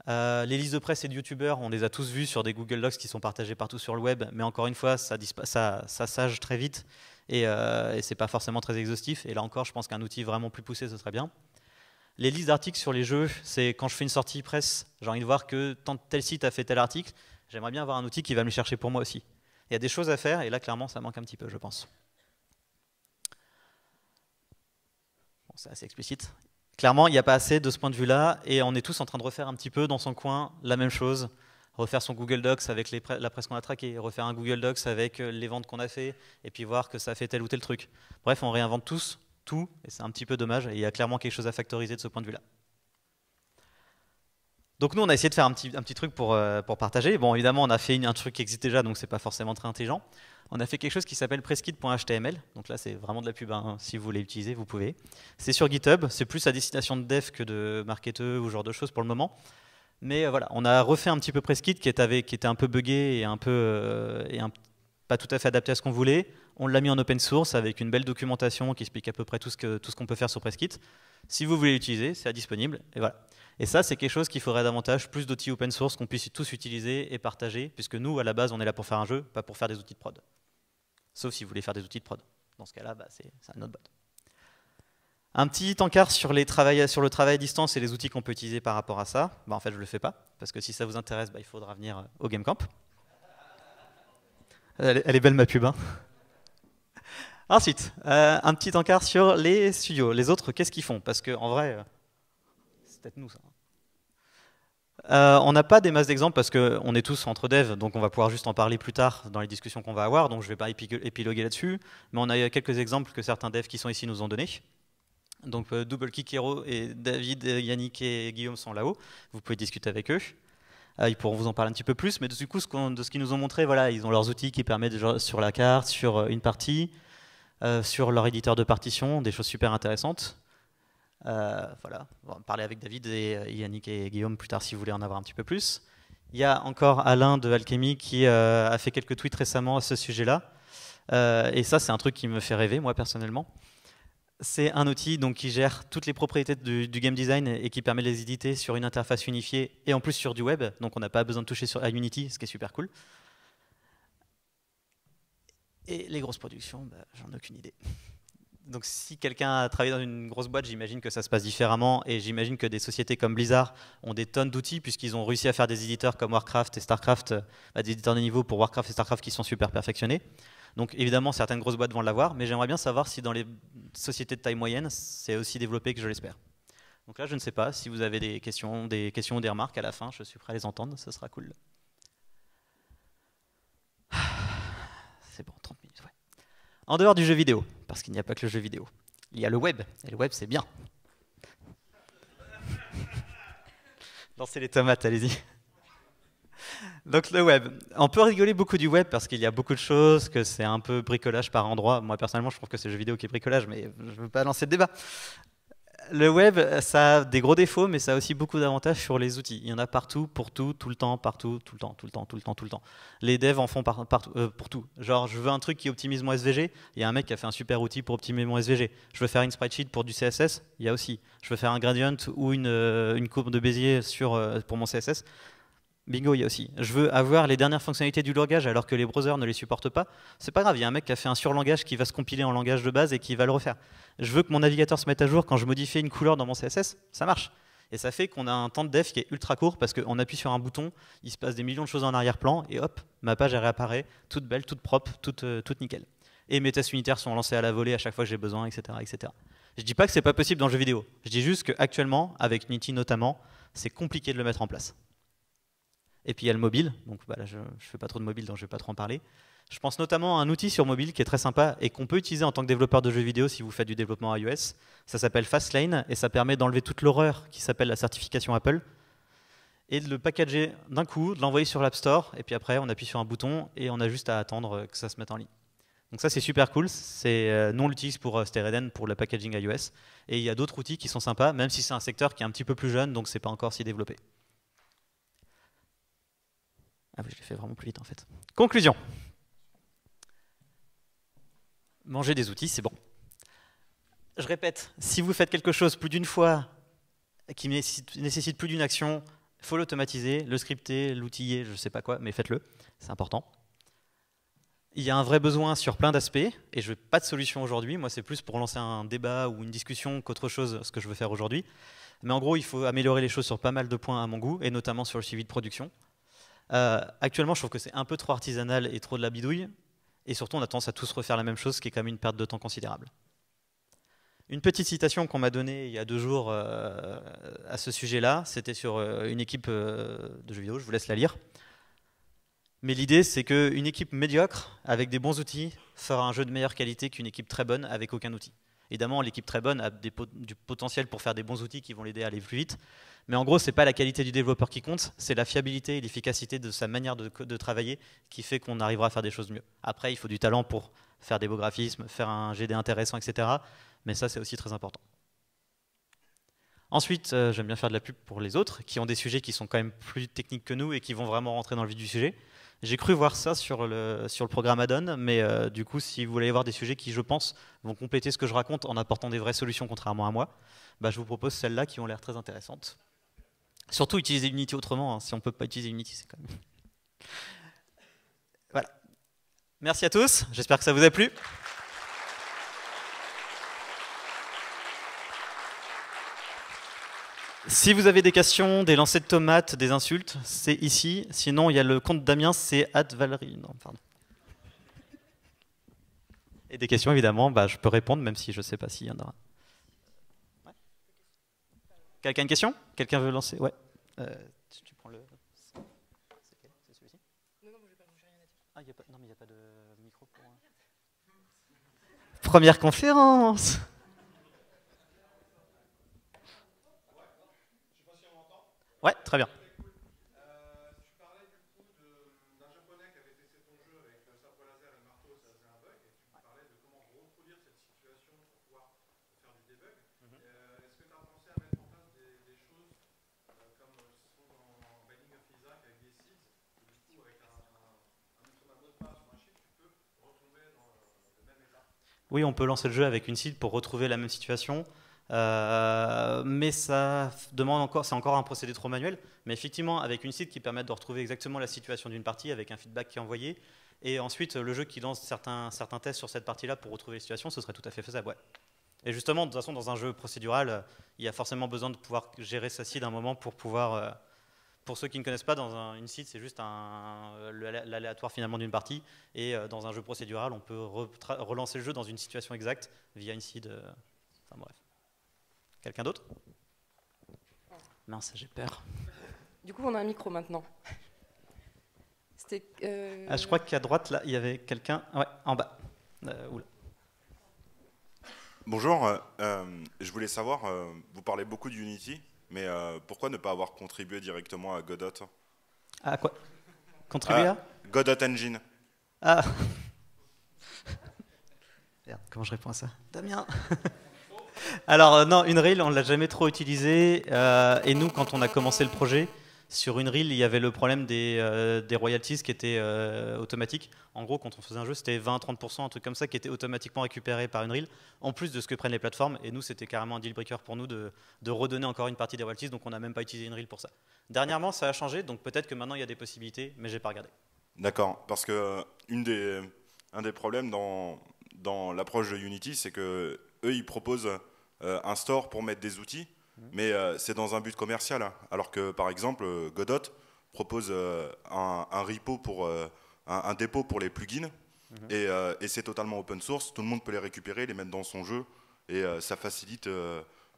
Euh, les listes de presse et de youtubeurs, on les a tous vus sur des Google Docs qui sont partagés partout sur le web, mais encore une fois, ça, ça, ça sage très vite et, euh, et c'est pas forcément très exhaustif. Et là encore, je pense qu'un outil vraiment plus poussé, ce serait bien. Les listes d'articles sur les jeux, c'est quand je fais une sortie presse, j'ai envie de voir que tel site a fait tel article, j'aimerais bien avoir un outil qui va me le chercher pour moi aussi. Il y a des choses à faire, et là, clairement, ça manque un petit peu, je pense. c'est assez explicite. Clairement, il n'y a pas assez de ce point de vue-là, et on est tous en train de refaire un petit peu dans son coin la même chose, refaire son Google Docs avec les la presse qu'on a traquée, refaire un Google Docs avec euh, les ventes qu'on a fait, et puis voir que ça fait tel ou tel truc. Bref, on réinvente tous tout, et c'est un petit peu dommage, et il y a clairement quelque chose à factoriser de ce point de vue-là. Donc nous, on a essayé de faire un petit, truc pour, euh, pour partager. Bon, évidemment, on a fait une, un truc qui existe déjà, donc c'est pas forcément très intelligent. On a fait quelque chose qui s'appelle presskit.html. Donc là, c'est vraiment de la pub. Hein. Si vous voulez l'utiliser, vous pouvez. C'est sur GitHub. C'est plus à destination de dev que de marketeur ou ce genre de choses pour le moment. Mais euh, voilà, on a refait un petit peu Preskit qui, était un peu buggé et euh, et pas tout à fait adapté à ce qu'on voulait. On l'a mis en open source avec une belle documentation qui explique à peu près tout ce qu'on peut faire sur Preskit. Si vous voulez l'utiliser, c'est disponible. Et voilà. Et ça, c'est quelque chose qu'il faudrait davantage, plus d'outils open source qu'on puisse tous utiliser et partager, puisque nous, à la base, on est là pour faire un jeu, pas pour faire des outils de prod. Sauf si vous voulez faire des outils de prod. Dans ce cas-là, bah, c'est un autre bot. Un petit encart sur, le travail à distance et les outils qu'on peut utiliser par rapport à ça. Bah, en fait, je ne le fais pas, parce que si ça vous intéresse, bah, il faudra venir euh, au GameCamp. Elle, elle est belle ma pub. Hein. Ensuite, euh, un petit encart sur les studios. Les autres, qu'est-ce qu'ils font Parce qu'en vrai, euh, c'est peut-être nous ça. Hein. on n'a pas des masses d'exemples parce qu'on est tous entre devs, donc on va pouvoir juste en parler plus tard dans les discussions qu'on va avoir, donc je ne vais pas épiloguer là-dessus, mais on a quelques exemples que certains devs qui sont ici nous ont donnés. Donc euh, Double Kick et David, euh, Yannick et Guillaume sont là-haut. Vous pouvez discuter avec eux. Ah, ils pourront vous en parler un petit peu plus, mais du coup, ce de ce qu'ils nous ont montré, voilà, ils ont leurs outils qui permettent sur la carte, sur euh, une partie, sur leur éditeur de partition, des choses super intéressantes. voilà, on va parler avec David et Yannick et Guillaume plus tard si vous voulez en avoir un petit peu plus. Il y a encore Alain de Alchemy qui a fait quelques tweets récemment à ce sujet-là. et ça, c'est un truc qui me fait rêver, moi, personnellement. C'est un outil qui gère toutes les propriétés du, game design et qui permet de les éditer sur une interface unifiée et en plus sur du web. Donc on n'a pas besoin de toucher sur, Unity, ce qui est super cool. Et les grosses productions, bah, j'en ai aucune idée. donc si quelqu'un a travaillé dans une grosse boîte, j'imagine que ça se passe différemment et j'imagine que des sociétés comme Blizzard ont des tonnes d'outils puisqu'ils ont réussi à faire des éditeurs comme Warcraft et Starcraft, euh, des éditeurs de niveau pour Warcraft et Starcraft qui sont super perfectionnés. Donc évidemment, certaines grosses boîtes vont l'avoir, mais j'aimerais bien savoir si dans les sociétés de taille moyenne, c'est aussi développé que je l'espère. Donc là, je ne sais pas si vous avez des questions, des questions ou des remarques à la fin, je suis prêt à les entendre, ce sera cool. En dehors du jeu vidéo, parce qu'il n'y a pas que le jeu vidéo. Il y a le web, et le web c'est bien. Lancez les tomates, allez-y. Donc le web. On peut rigoler beaucoup du web parce qu'il y a beaucoup de choses, que c'est un peu bricolage par endroit. Moi personnellement, je trouve que c'est le jeu vidéo qui est bricolage, mais je ne veux pas lancer de débat le web, ça a des gros défauts, mais ça a aussi beaucoup d'avantages sur les outils. Il y en a partout, pour tout, tout le temps, partout, tout le temps, tout le temps, tout le temps, tout le temps. Les devs en font partout, euh, pour tout. Genre, je veux un truc qui optimise mon SVG, il y a un mec qui a fait un super outil pour optimiser mon SVG. Je veux faire une spreadsheet pour du CSS, il y a aussi. Je veux faire un gradient ou une, euh, courbe de Bézier sur, euh, pour mon CSS, Bingo, il y a aussi. Je veux avoir les dernières fonctionnalités du langage alors que les browsers ne les supportent pas. C'est pas grave, il y a un mec qui a fait un surlangage qui va se compiler en langage de base et qui va le refaire. Je veux que mon navigateur se mette à jour quand je modifie une couleur dans mon CSS. Ça marche. Et ça fait qu'on a un temps de dev qui est ultra court parce qu'on appuie sur un bouton, il se passe des millions de choses en arrière-plan et hop, ma page elle réapparaît, toute belle, toute propre, toute, euh, nickel. Et mes tests unitaires sont lancés à la volée à chaque fois que j'ai besoin, etc., etc. Je dis pas que c'est pas possible dans le jeu vidéo. Je dis juste qu'actuellement, avec Unity notamment, c'est compliqué de le mettre en place. Et puis il y a le mobile, donc bah, je ne fais pas trop de mobile, donc je ne vais pas trop en parler. Je pense notamment à un outil sur mobile qui est très sympa et qu'on peut utiliser en tant que développeur de jeux vidéo si vous faites du développement iOS. Ça s'appelle Fastlane et ça permet d'enlever toute l'horreur qui s'appelle la certification Apple et de le packager d'un coup, de l'envoyer sur l'App Store et puis après on appuie sur un bouton et on a juste à attendre que ça se mette en ligne. Donc ça c'est super cool, c'est euh, non l'utilise pour euh, Stereden pour le packaging iOS et il y a d'autres outils qui sont sympas même si c'est un secteur qui est un petit peu plus jeune donc c'est pas encore si développé. Ah oui, je l'ai fait vraiment plus vite en fait. Conclusion. Manger des outils, c'est bon. Je répète, si vous faites quelque chose plus d'une fois qui nécessite plus d'une action, il faut l'automatiser, le scripter, l'outiller, je ne sais pas quoi, mais faites-le, c'est important. Il y a un vrai besoin sur plein d'aspects, et je n'ai pas de solution aujourd'hui, moi c'est plus pour lancer un débat ou une discussion qu'autre chose ce que je veux faire aujourd'hui. Mais en gros, il faut améliorer les choses sur pas mal de points à mon goût, et notamment sur le suivi de production. Euh, actuellement, je trouve que c'est un peu trop artisanal et trop de la bidouille. Et surtout, on a tendance à tous refaire la même chose, ce qui est quand même une perte de temps considérable. Une petite citation qu'on m'a donnée il y a deux jours euh, à ce sujet-là, c'était sur euh, une équipe de jeux vidéo, je vous laisse la lire. Mais l'idée, c'est qu'une équipe médiocre, avec des bons outils, fera un jeu de meilleure qualité qu'une équipe très bonne, avec aucun outil. Évidemment, l'équipe très bonne a du potentiel pour faire des bons outils qui vont l'aider à aller plus vite. Mais en gros, ce n'est pas la qualité du développeur qui compte, c'est la fiabilité et l'efficacité de sa manière de, travailler qui fait qu'on arrivera à faire des choses mieux. Après, il faut du talent pour faire des beaux graphismes, faire un GD intéressant, etc. Mais ça, c'est aussi très important. Ensuite, euh, j'aime bien faire de la pub pour les autres qui ont des sujets qui sont quand même plus techniques que nous et qui vont vraiment rentrer dans le vif du sujet. J'ai cru voir ça sur le, sur le programme Addon, mais euh, du coup, si vous voulez voir des sujets qui, je pense, vont compléter ce que je raconte en apportant des vraies solutions, contrairement à moi, bah, je vous propose celles-là qui ont l'air très intéressantes. Surtout, utiliser Unity autrement. Hein, si on ne peut pas utiliser Unity, c'est quand même... Voilà. Merci à tous, j'espère que ça vous a plu. Si vous avez des questions, des lancers de tomates, des insultes, c'est ici. Sinon, il y a le compte Damien, c'est at Valérie. Et des questions, évidemment, bah, je peux répondre, même si je ne sais pas s'il y en aura. Quelqu'un a une question Quelqu'un veut lancer Ouais. Euh, tu, prends le. C'est ah, celui-ci Non, mais il a pas de micro pour. Euh. Première conférence Oui, très bien. Tu parlais du coup d'un japonais qui avait testé ton jeu avec le symbole laser et le marteau, ça faisait un bug, et tu parlais de comment reproduire cette situation pour pouvoir faire du debug. Est-ce que tu as pensé à mettre en place des choses comme ce sont dans banning of Isaac avec des sites, ou du coup avec un autre pas sur un chip, tu peux retomber dans le même état Oui, on peut lancer le jeu avec une site pour retrouver la même situation. Euh, mais ça demande encore, c'est encore un procédé trop manuel, mais effectivement, avec une site qui permet de retrouver exactement la situation d'une partie, avec un feedback qui est envoyé, et ensuite le jeu qui lance certains, certains tests sur cette partie-là pour retrouver les situations, ce serait tout à fait faisable, Et justement, de toute façon, dans un jeu procédural, euh, il y a forcément besoin de pouvoir gérer sa seed un moment pour pouvoir. Euh, pour ceux qui ne connaissent pas, dans une seed, c'est juste l'aléatoire finalement d'une partie. Et dans un jeu procédural, on peut relancer le jeu dans une situation exacte via une seed. Enfin bref. Quelqu'un d'autre ça j'ai peur. Du coup, on a un micro maintenant. Euh, ah, je crois qu'à droite, là, il y avait quelqu'un ouais, en bas. Euh, Bonjour, euh, je voulais savoir, vous parlez beaucoup d'Unity, mais pourquoi ne pas avoir contribué directement à Godot ah, À quoi Contribuer à Godot Engine. Ah Merde, comment je réponds à ça Damien Alors euh, non, une reel, on ne l'a jamais trop utilisé. Euh, et nous, quand on a commencé le projet, sur une reel, il y avait le problème des, euh, royalties qui étaient automatiques. En gros, quand on faisait un jeu, c'était 20-30%, un truc comme ça, qui était automatiquement récupéré par une reel, en plus de ce que prennent les plateformes. Et nous, c'était carrément un deal breaker pour nous de, redonner encore une partie des royalties, donc on n'a même pas utilisé une reel pour ça. Dernièrement, ça a changé, donc peut-être que maintenant, il y a des possibilités, mais j'ai pas regardé. D'accord, parce que une des, problèmes dans, l'approche de Unity, c'est que eux, ils proposent euh, un store pour mettre des outils, mhm. mais euh, c'est dans un but commercial. Hein. Alors que par exemple, euh, Godot propose un, repo pour un, dépôt pour les plugins, mhm. et, c'est totalement open source. Tout le monde peut les récupérer, les mettre dans son jeu, et ça facilite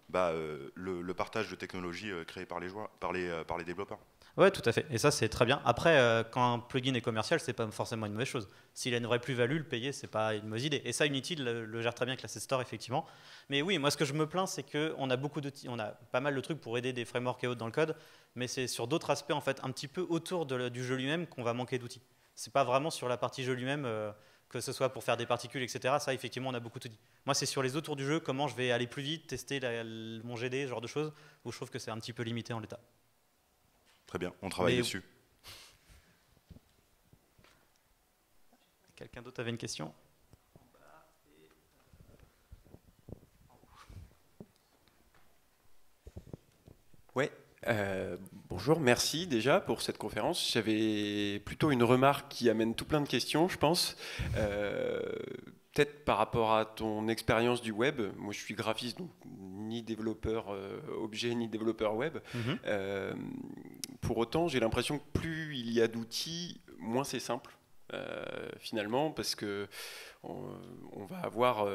bah, le, partage de technologies créées par les, joueurs, par les développeurs. Ouais, tout à fait. Et ça, c'est très bien. Après, euh, quand un plugin est commercial, c'est pas forcément une mauvaise chose. S'il a une vraie plus-value, le payer, c'est pas une mauvaise idée. Et ça, Unity le, gère très bien avec l'asset store, effectivement. Mais oui, moi, ce que je me plains, c'est qu'on a beaucoup d'outils, on a pas mal de trucs pour aider des frameworks et autres dans le code, mais c'est sur d'autres aspects, en fait, un petit peu autour du jeu lui-même qu'on va manquer d'outils. C'est pas vraiment sur la partie jeu lui-même. Euh, que ce soit pour faire des particules, etc. Ça, effectivement, on a beaucoup d'outils. dit. Moi, c'est sur les autour du jeu, comment je vais aller plus vite, tester mon GD, ce genre de choses, où je trouve que c'est un petit peu limité en l'état. Très bien, on travaille dessus. Quelqu'un d'autre avait une question Ouais. Euh, bonjour, merci déjà pour cette conférence. J'avais plutôt une remarque qui amène tout plein de questions, je pense. Euh, peut-être par rapport à ton expérience du web, moi je suis graphiste, donc ni développeur euh, objet, ni développeur web. Mhm. Euh, pour autant, j'ai l'impression que plus il y a d'outils, moins c'est simple. Euh, finalement, parce que on, va avoir,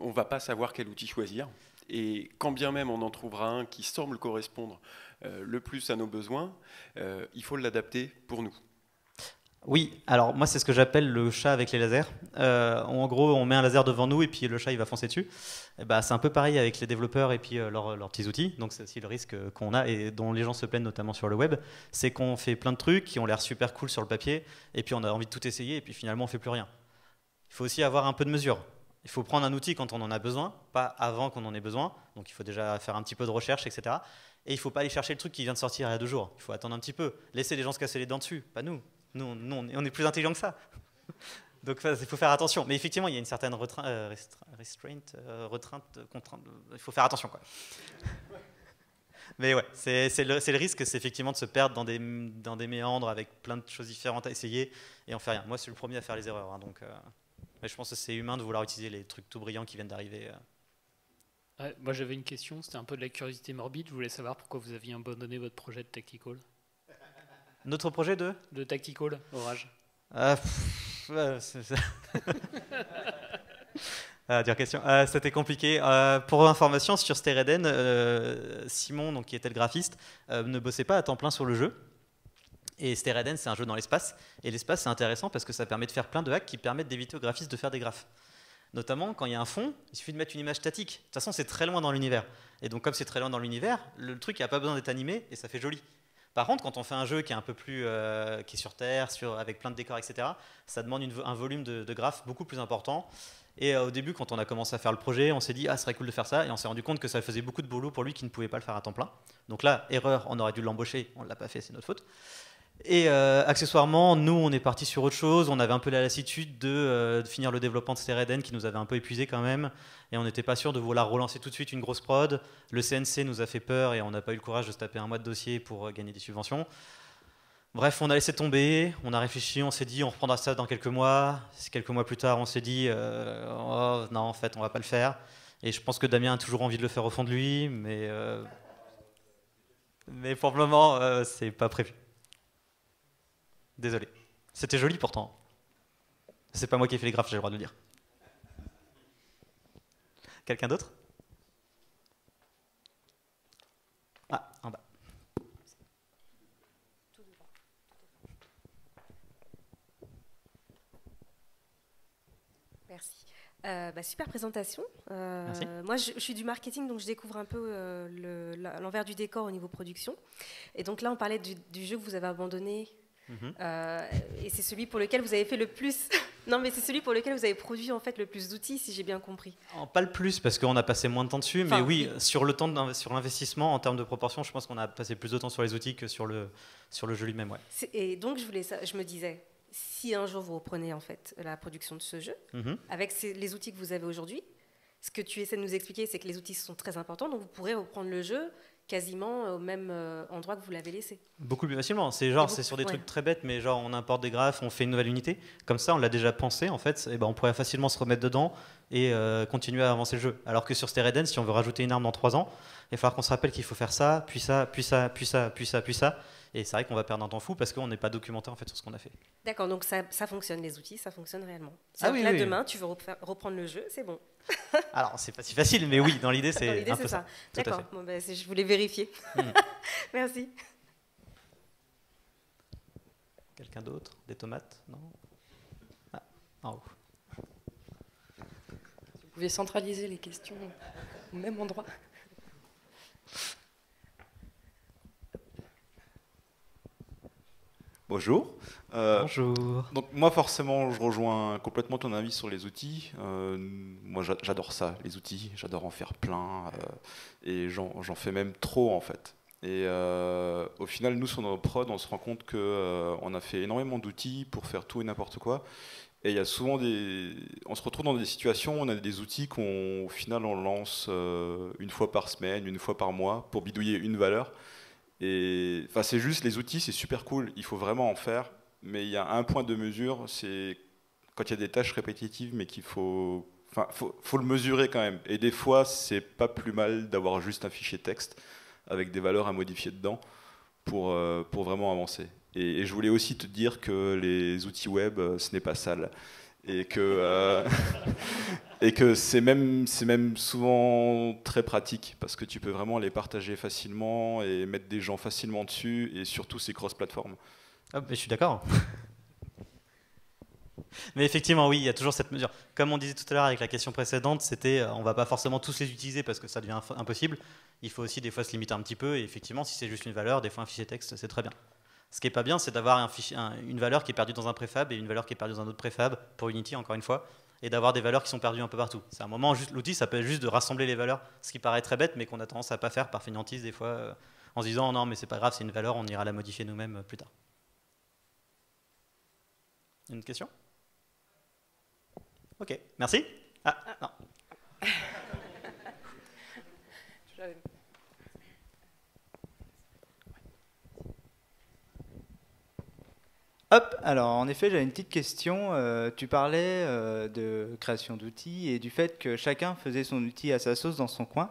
on va pas savoir quel outil choisir. Et quand bien même on en trouvera un qui semble correspondre le plus à nos besoins, il faut l'adapter pour nous. Oui, alors moi c'est ce que j'appelle le chat avec les lasers. Euh, en gros, on met un laser devant nous et puis le chat il va foncer dessus. Et eh ben, c'est un peu pareil avec les développeurs et puis euh, leurs, petits outils. Donc c'est aussi le risque euh, qu'on a et dont les gens se plaignent notamment sur le web, c'est qu'on fait plein de trucs qui ont l'air super cool sur le papier et puis on a envie de tout essayer et puis finalement on fait plus rien. Il faut aussi avoir un peu de mesure. Il faut prendre un outil quand on en a besoin, pas avant qu'on en ait besoin. Donc il faut déjà faire un petit peu de recherche, etc. Et il ne faut pas aller chercher le truc qui vient de sortir il y a deux jours. Il faut attendre un petit peu. Laisser les gens se casser les dents dessus, pas nous. Nous, on, est, plus intelligent que ça. Donc il faut faire attention. Mais effectivement, il y a une certaine euh, euh, retrainte, euh, contrainte. Il faut faire attention. Quoi. Mais ouais, c'est le, risque, c'est effectivement de se perdre dans des, dans des méandres avec plein de choses différentes à essayer et en faire rien. Moi, je suis le premier à faire les erreurs. Hein, donc, mais je pense que c'est humain de vouloir utiliser les trucs tout brillants qui viennent d'arriver. moi, j'avais une question. C'était un peu de la curiosité morbide. Je voulais savoir pourquoi vous aviez abandonné votre projet de Tactical. Notre projet de De Tactical Orage. Ah, ça. Ah, question. Ah, c'était compliqué. Ah, pour information, sur Stereden, euh, Simon, donc, qui était le graphiste, euh, ne bossait pas à temps plein sur le jeu. Et Stereden, c'est un jeu dans l'espace. Et l'espace, c'est intéressant parce que ça permet de faire plein de hacks qui permettent d'éviter aux graphistes de faire des graphes. Notamment quand il y a un fond, il suffit de mettre une image statique. De toute façon, c'est très loin dans l'univers. Et donc, comme c'est très loin dans l'univers, le truc n'a pas besoin d'être animé et ça fait joli. Par contre, quand on fait un jeu qui est un peu plus euh, qui est sur Terre, avec plein de décors, etc., ça demande un volume de, graphes beaucoup plus important. Et euh, au début, quand on a commencé à faire le projet, on s'est dit ah, ce serait cool de faire ça, et on s'est rendu compte que ça faisait beaucoup de boulot pour lui qui ne pouvait pas le faire à temps plein. Donc là, erreur, on aurait dû l'embaucher, on ne l'a pas fait, c'est notre faute. Et euh, accessoirement, nous, on est parti sur autre chose. On avait un peu la lassitude de, euh, finir le développement de Stereden qui nous avait un peu épuisé quand même. Et on n'était pas sûr de vouloir relancer tout de suite une grosse prod. Le CNC nous a fait peur et on n'a pas eu le courage de se taper un mois de dossier pour euh, gagner des subventions. Bref, on a laissé tomber, on a réfléchi, on s'est dit on reprendra ça dans quelques mois. Quelques mois plus tard, on s'est dit oh, non, en fait, on va pas le faire. Et je pense que Damien a toujours envie de le faire au fond de lui, mais, mais pour le moment, c'est pas prévu. Désolé. C'était joli pourtant. C'est pas moi qui ai fait les graphes, j'ai le droit de le dire. Quelqu'un d'autre Ah, en bas. Merci. Euh, bah, super présentation. Euh, moi, je, suis du marketing, donc je découvre un peu euh, l'envers du décor au niveau production. Et donc là, on parlait du, du jeu que vous avez abandonné Mhm. Euh, et c'est celui pour lequel vous avez fait le plus. non, mais c'est celui pour lequel vous avez produit en fait le plus d'outils, si j'ai bien compris. pas le plus, parce qu'on a passé moins de temps dessus, mais oui, sur le temps, sur l'investissement, en termes de proportion, je pense qu'on a passé plus de temps sur les outils que sur le sur le jeu lui-même, ouais. Et donc je voulais, je me disais, si un jour vous reprenez en fait la production de ce jeu, mhm. avec les outils que vous avez aujourd'hui, ce que tu essaies de nous expliquer, c'est que les outils sont très importants, donc vous pourrez reprendre le jeu quasiment au même euh, endroit que vous l'avez laissé. Beaucoup plus facilement. C'est genre, c'est sur des trucs très bêtes, mais genre on importe des graphes, on fait une nouvelle unité. Comme ça, on l'a déjà pensé en fait. Et ben, on pourrait facilement se remettre dedans et euh, continuer à avancer le jeu. Alors que sur Stereden, si on veut rajouter une arme dans 3 ans, il va falloir qu'on se rappelle qu'il faut faire ça, puis ça, puis ça, puis ça, puis ça, puis ça. Et c'est vrai qu'on va perdre un temps fou parce qu'on n'est pas documenté en fait sur ce qu'on a fait. D'accord, donc ça, ça, fonctionne les outils, ça fonctionne réellement. Ah oui, là demain, tu veux reprendre le jeu, c'est bon. Alors, c'est pas si facile, mais oui, dans l'idée, c'est un peu ça. D'accord, ben, je voulais vérifier. Hmm. Merci. Quelqu'un d'autre Des tomates Non ah, En haut. Vous pouvez centraliser les questions au même endroit. Bonjour. Euh, Bonjour. Donc moi forcément je rejoins complètement ton avis sur les outils. Euh, moi j'adore ça, les outils, j'adore en faire plein euh, et j'en fais même trop en fait. Et au final nous sur nos prod on se rend compte que on a fait énormément d'outils pour faire tout et n'importe quoi. Et il y a souvent des, on se retrouve dans des situations où on a des outils qu'on au final on lance une fois par semaine, une fois par mois pour bidouiller une valeur. Et enfin, c'est juste, les outils, c'est super cool, il faut vraiment en faire, mais il y a un point de mesure, c'est quand il y a des tâches répétitives, mais qu'il faut, enfin, faut, le mesurer quand même. Et des fois, c'est pas plus mal d'avoir juste un fichier texte avec des valeurs à modifier dedans pour, euh, pour vraiment avancer. Et, je voulais aussi te dire que les outils web, euh, ce n'est pas sale. Et que, euh, Et que c'est même, même souvent très pratique parce que tu peux vraiment les partager facilement et mettre des gens facilement dessus et surtout c'est cross-platform. Ah, je suis d'accord. Mais effectivement, oui, il y a toujours cette mesure. Comme on disait tout à l'heure avec la question précédente, c'était euh, on va pas forcément tous les utiliser parce que ça devient impossible. Il faut aussi des fois se limiter un petit peu. Et effectivement, si c'est juste une valeur, des fois un fichier texte, c'est très bien. Ce qui est pas bien, c'est d'avoir une valeur qui est perdue dans un préfab et une valeur qui est perdue dans un autre préfab pour Unity, encore une fois et d'avoir des valeurs qui sont perdues un peu partout. C'est un moment, juste, l'outil, ça juste de rassembler les valeurs, ce qui paraît très bête, mais qu'on a tendance à pas faire par Finantis, des fois, euh, en se disant oh non, mais c'est pas grave, c'est une valeur, on ira la modifier nous-mêmes euh, plus tard. Une question Ok, merci. Ah, non. alors en effet, j'ai une petite question. Euh, tu parlais euh, de création d'outils et du fait que chacun faisait son outil à sa sauce dans son coin.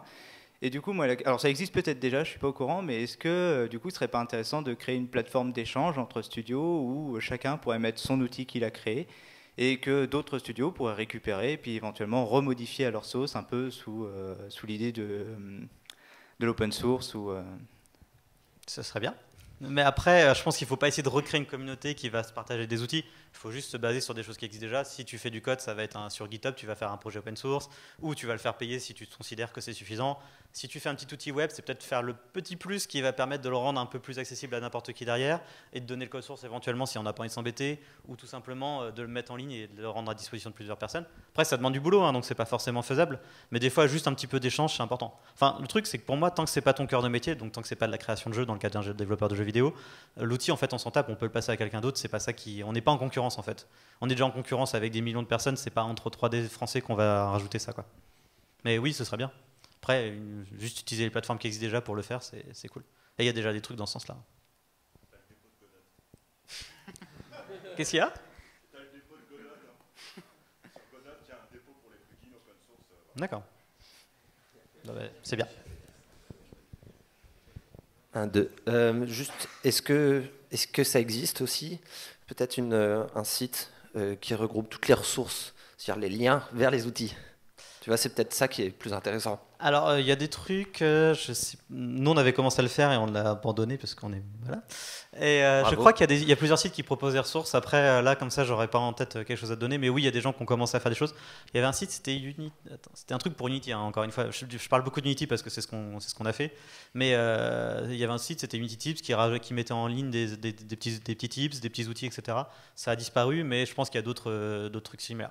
Et du coup, moi, alors ça existe peut-être déjà, je suis pas au courant, mais est-ce que euh, du coup, ce serait pas intéressant de créer une plateforme d'échange entre studios où chacun pourrait mettre son outil qu'il a créé et que d'autres studios pourraient récupérer et puis éventuellement remodifier à leur sauce un peu sous, l'idée de, l'open source Ça serait bien. Mais après, euh, je pense qu'il ne faut pas essayer de recréer une communauté qui va se partager des outils. Il faut juste se baser sur des choses qui existent déjà. Si tu fais du code, ça va être sur GitHub, tu vas faire un projet open source, ou tu vas le faire payer si tu considères que c'est suffisant. Si tu fais un petit outil web, c'est peut-être faire le petit plus qui va permettre de le rendre un peu plus accessible à n'importe qui derrière et de donner le code source éventuellement si on n'a pas envie de s'embêter ou tout simplement euh, de le mettre en ligne et de le rendre à disposition de plusieurs personnes. Après, ça demande du boulot, hein, donc ce n'est pas forcément faisable, mais des fois, juste un petit peu d'échange, c'est important. Enfin, le truc, c'est que pour moi, tant que n'est pas ton cœur de métier, donc tant que n'est pas de la création de jeu dans le cadre d'un développeur de jeux vidéo, euh, l'outil, en fait, on s'en tape, on peut le passer à quelqu'un d'autre, c'est pas ça qui. On n'est pas en concurrence, en fait. On est déjà en concurrence avec des millions de personnes, c'est pas entre 3D français qu'on va rajouter ça, quoi. Mais oui, ce serait bien juste utiliser les plateformes qui existent déjà pour le faire, c'est cool. Et il y a déjà des trucs dans ce sens-là. Qu'est-ce qu'il y a D'accord. Bah, bah, c'est bien. Un, deux. Euh, juste, est-ce que, est -ce que ça existe aussi Peut-être euh, un site euh, qui regroupe toutes les ressources, c'est-à-dire les liens vers les outils tu vois, c'est peut-être ça qui est plus intéressant. Alors, euh, il y a des trucs, euh, je nous on avait commencé à le faire et on l'a abandonné parce qu'on est. Et euh, je crois qu'il y, a plusieurs sites qui proposent des ressources. Après, là, comme ça, j'aurais pas en tête quelque chose à donner. Mais oui, il y a des gens qui ont commencé à faire des choses. Il y avait un site, c'était Unity. C'était un truc pour Unity, hein, encore une fois. Je, parle beaucoup de Unity parce que c'est ce qu'on ce qu'on a fait. Mais il y avait un site, c'était Unity Tips qui, qui mettait en ligne des, des, petits, des petits tips, des petits outils, etc. Ça a disparu, mais je pense qu'il y a d'autres d'autres trucs similaires.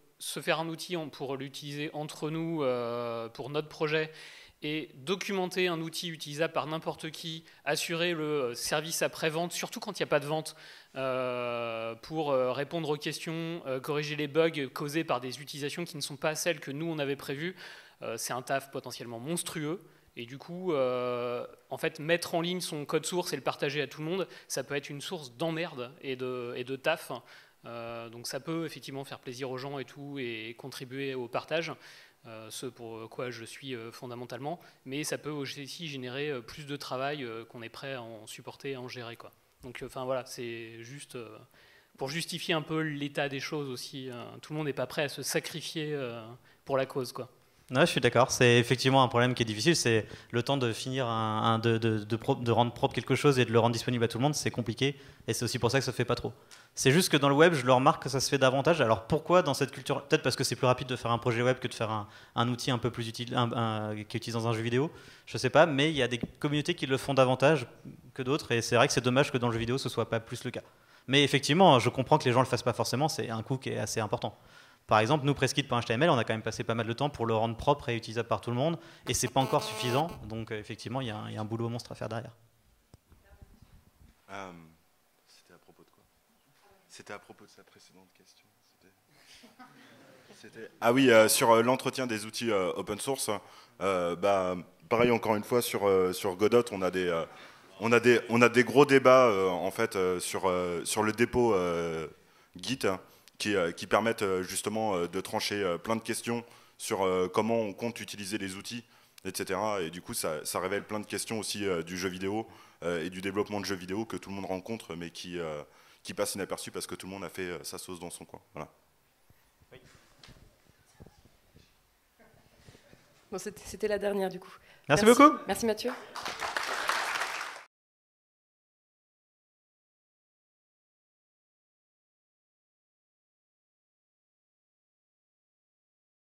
se faire un outil pour l'utiliser entre nous, euh, pour notre projet, et documenter un outil utilisable par n'importe qui, assurer le euh, service après-vente, surtout quand il n'y a pas de vente, euh, pour répondre aux questions, corriger les bugs causés par des utilisations qui ne sont pas celles que nous, on avait prévues, c'est un taf potentiellement monstrueux. Et du coup, en fait, mettre en ligne son code source et le partager à tout le monde, ça peut être une source d'emmerde et de, et de taf euh, donc ça peut effectivement faire plaisir aux gens et tout, et contribuer au partage, euh, ce pour quoi je suis euh, fondamentalement, mais ça peut aussi générer plus de travail qu'on est prêt à en supporter, à en gérer. Quoi. Donc enfin voilà, c'est juste pour justifier un peu l'état des choses aussi. tout le monde n'est pas prêt à se sacrifier pour la cause. quoi je suis d'accord. C'est effectivement un problème qui est difficile. C'est le temps de finir, de, rendre propre quelque chose et de le rendre disponible à tout le monde, c'est compliqué. Et c'est aussi pour ça que ça se fait pas trop. C'est juste que dans le web, je le remarque que ça se fait davantage. Alors pourquoi dans cette culture Peut-être parce que c'est plus rapide de faire un projet web que de faire un, outil un peu plus utile, qui est utilisé dans un jeu vidéo. Je ne sais pas, mais il y a des communautés qui le font davantage que d'autres. Et c'est vrai que c'est dommage que dans le jeu vidéo, ce soit pas plus le cas. Mais effectivement, je comprends que les gens le fassent pas forcément. C'est un coût qui est assez important. Par exemple, nous, HTML, on a quand même passé pas mal de temps pour le rendre propre et utilisable par tout le monde, et c'est pas encore suffisant, donc euh, effectivement, il y, a un boulot monstre à faire derrière. Euh, c'était à propos de quoi C'était à propos de sa précédente question. Ah oui, euh, sur l'entretien des outils open source, bah, pareil encore une fois sur, sur Godot, on a des, on a des, on a des gros débats en fait sur, sur le dépôt Git. Euh, qui, permettent euh, justement euh, de trancher plein de questions sur comment on compte utiliser les outils, etc. Et du coup, ça, révèle plein de questions aussi du jeu vidéo et du développement de jeux vidéo que tout le monde rencontre, mais qui, qui passent inaperçu parce que tout le monde a fait sa sauce dans son coin. Voilà. C'était la dernière du coup. Merci. beaucoup. Merci Mathieu.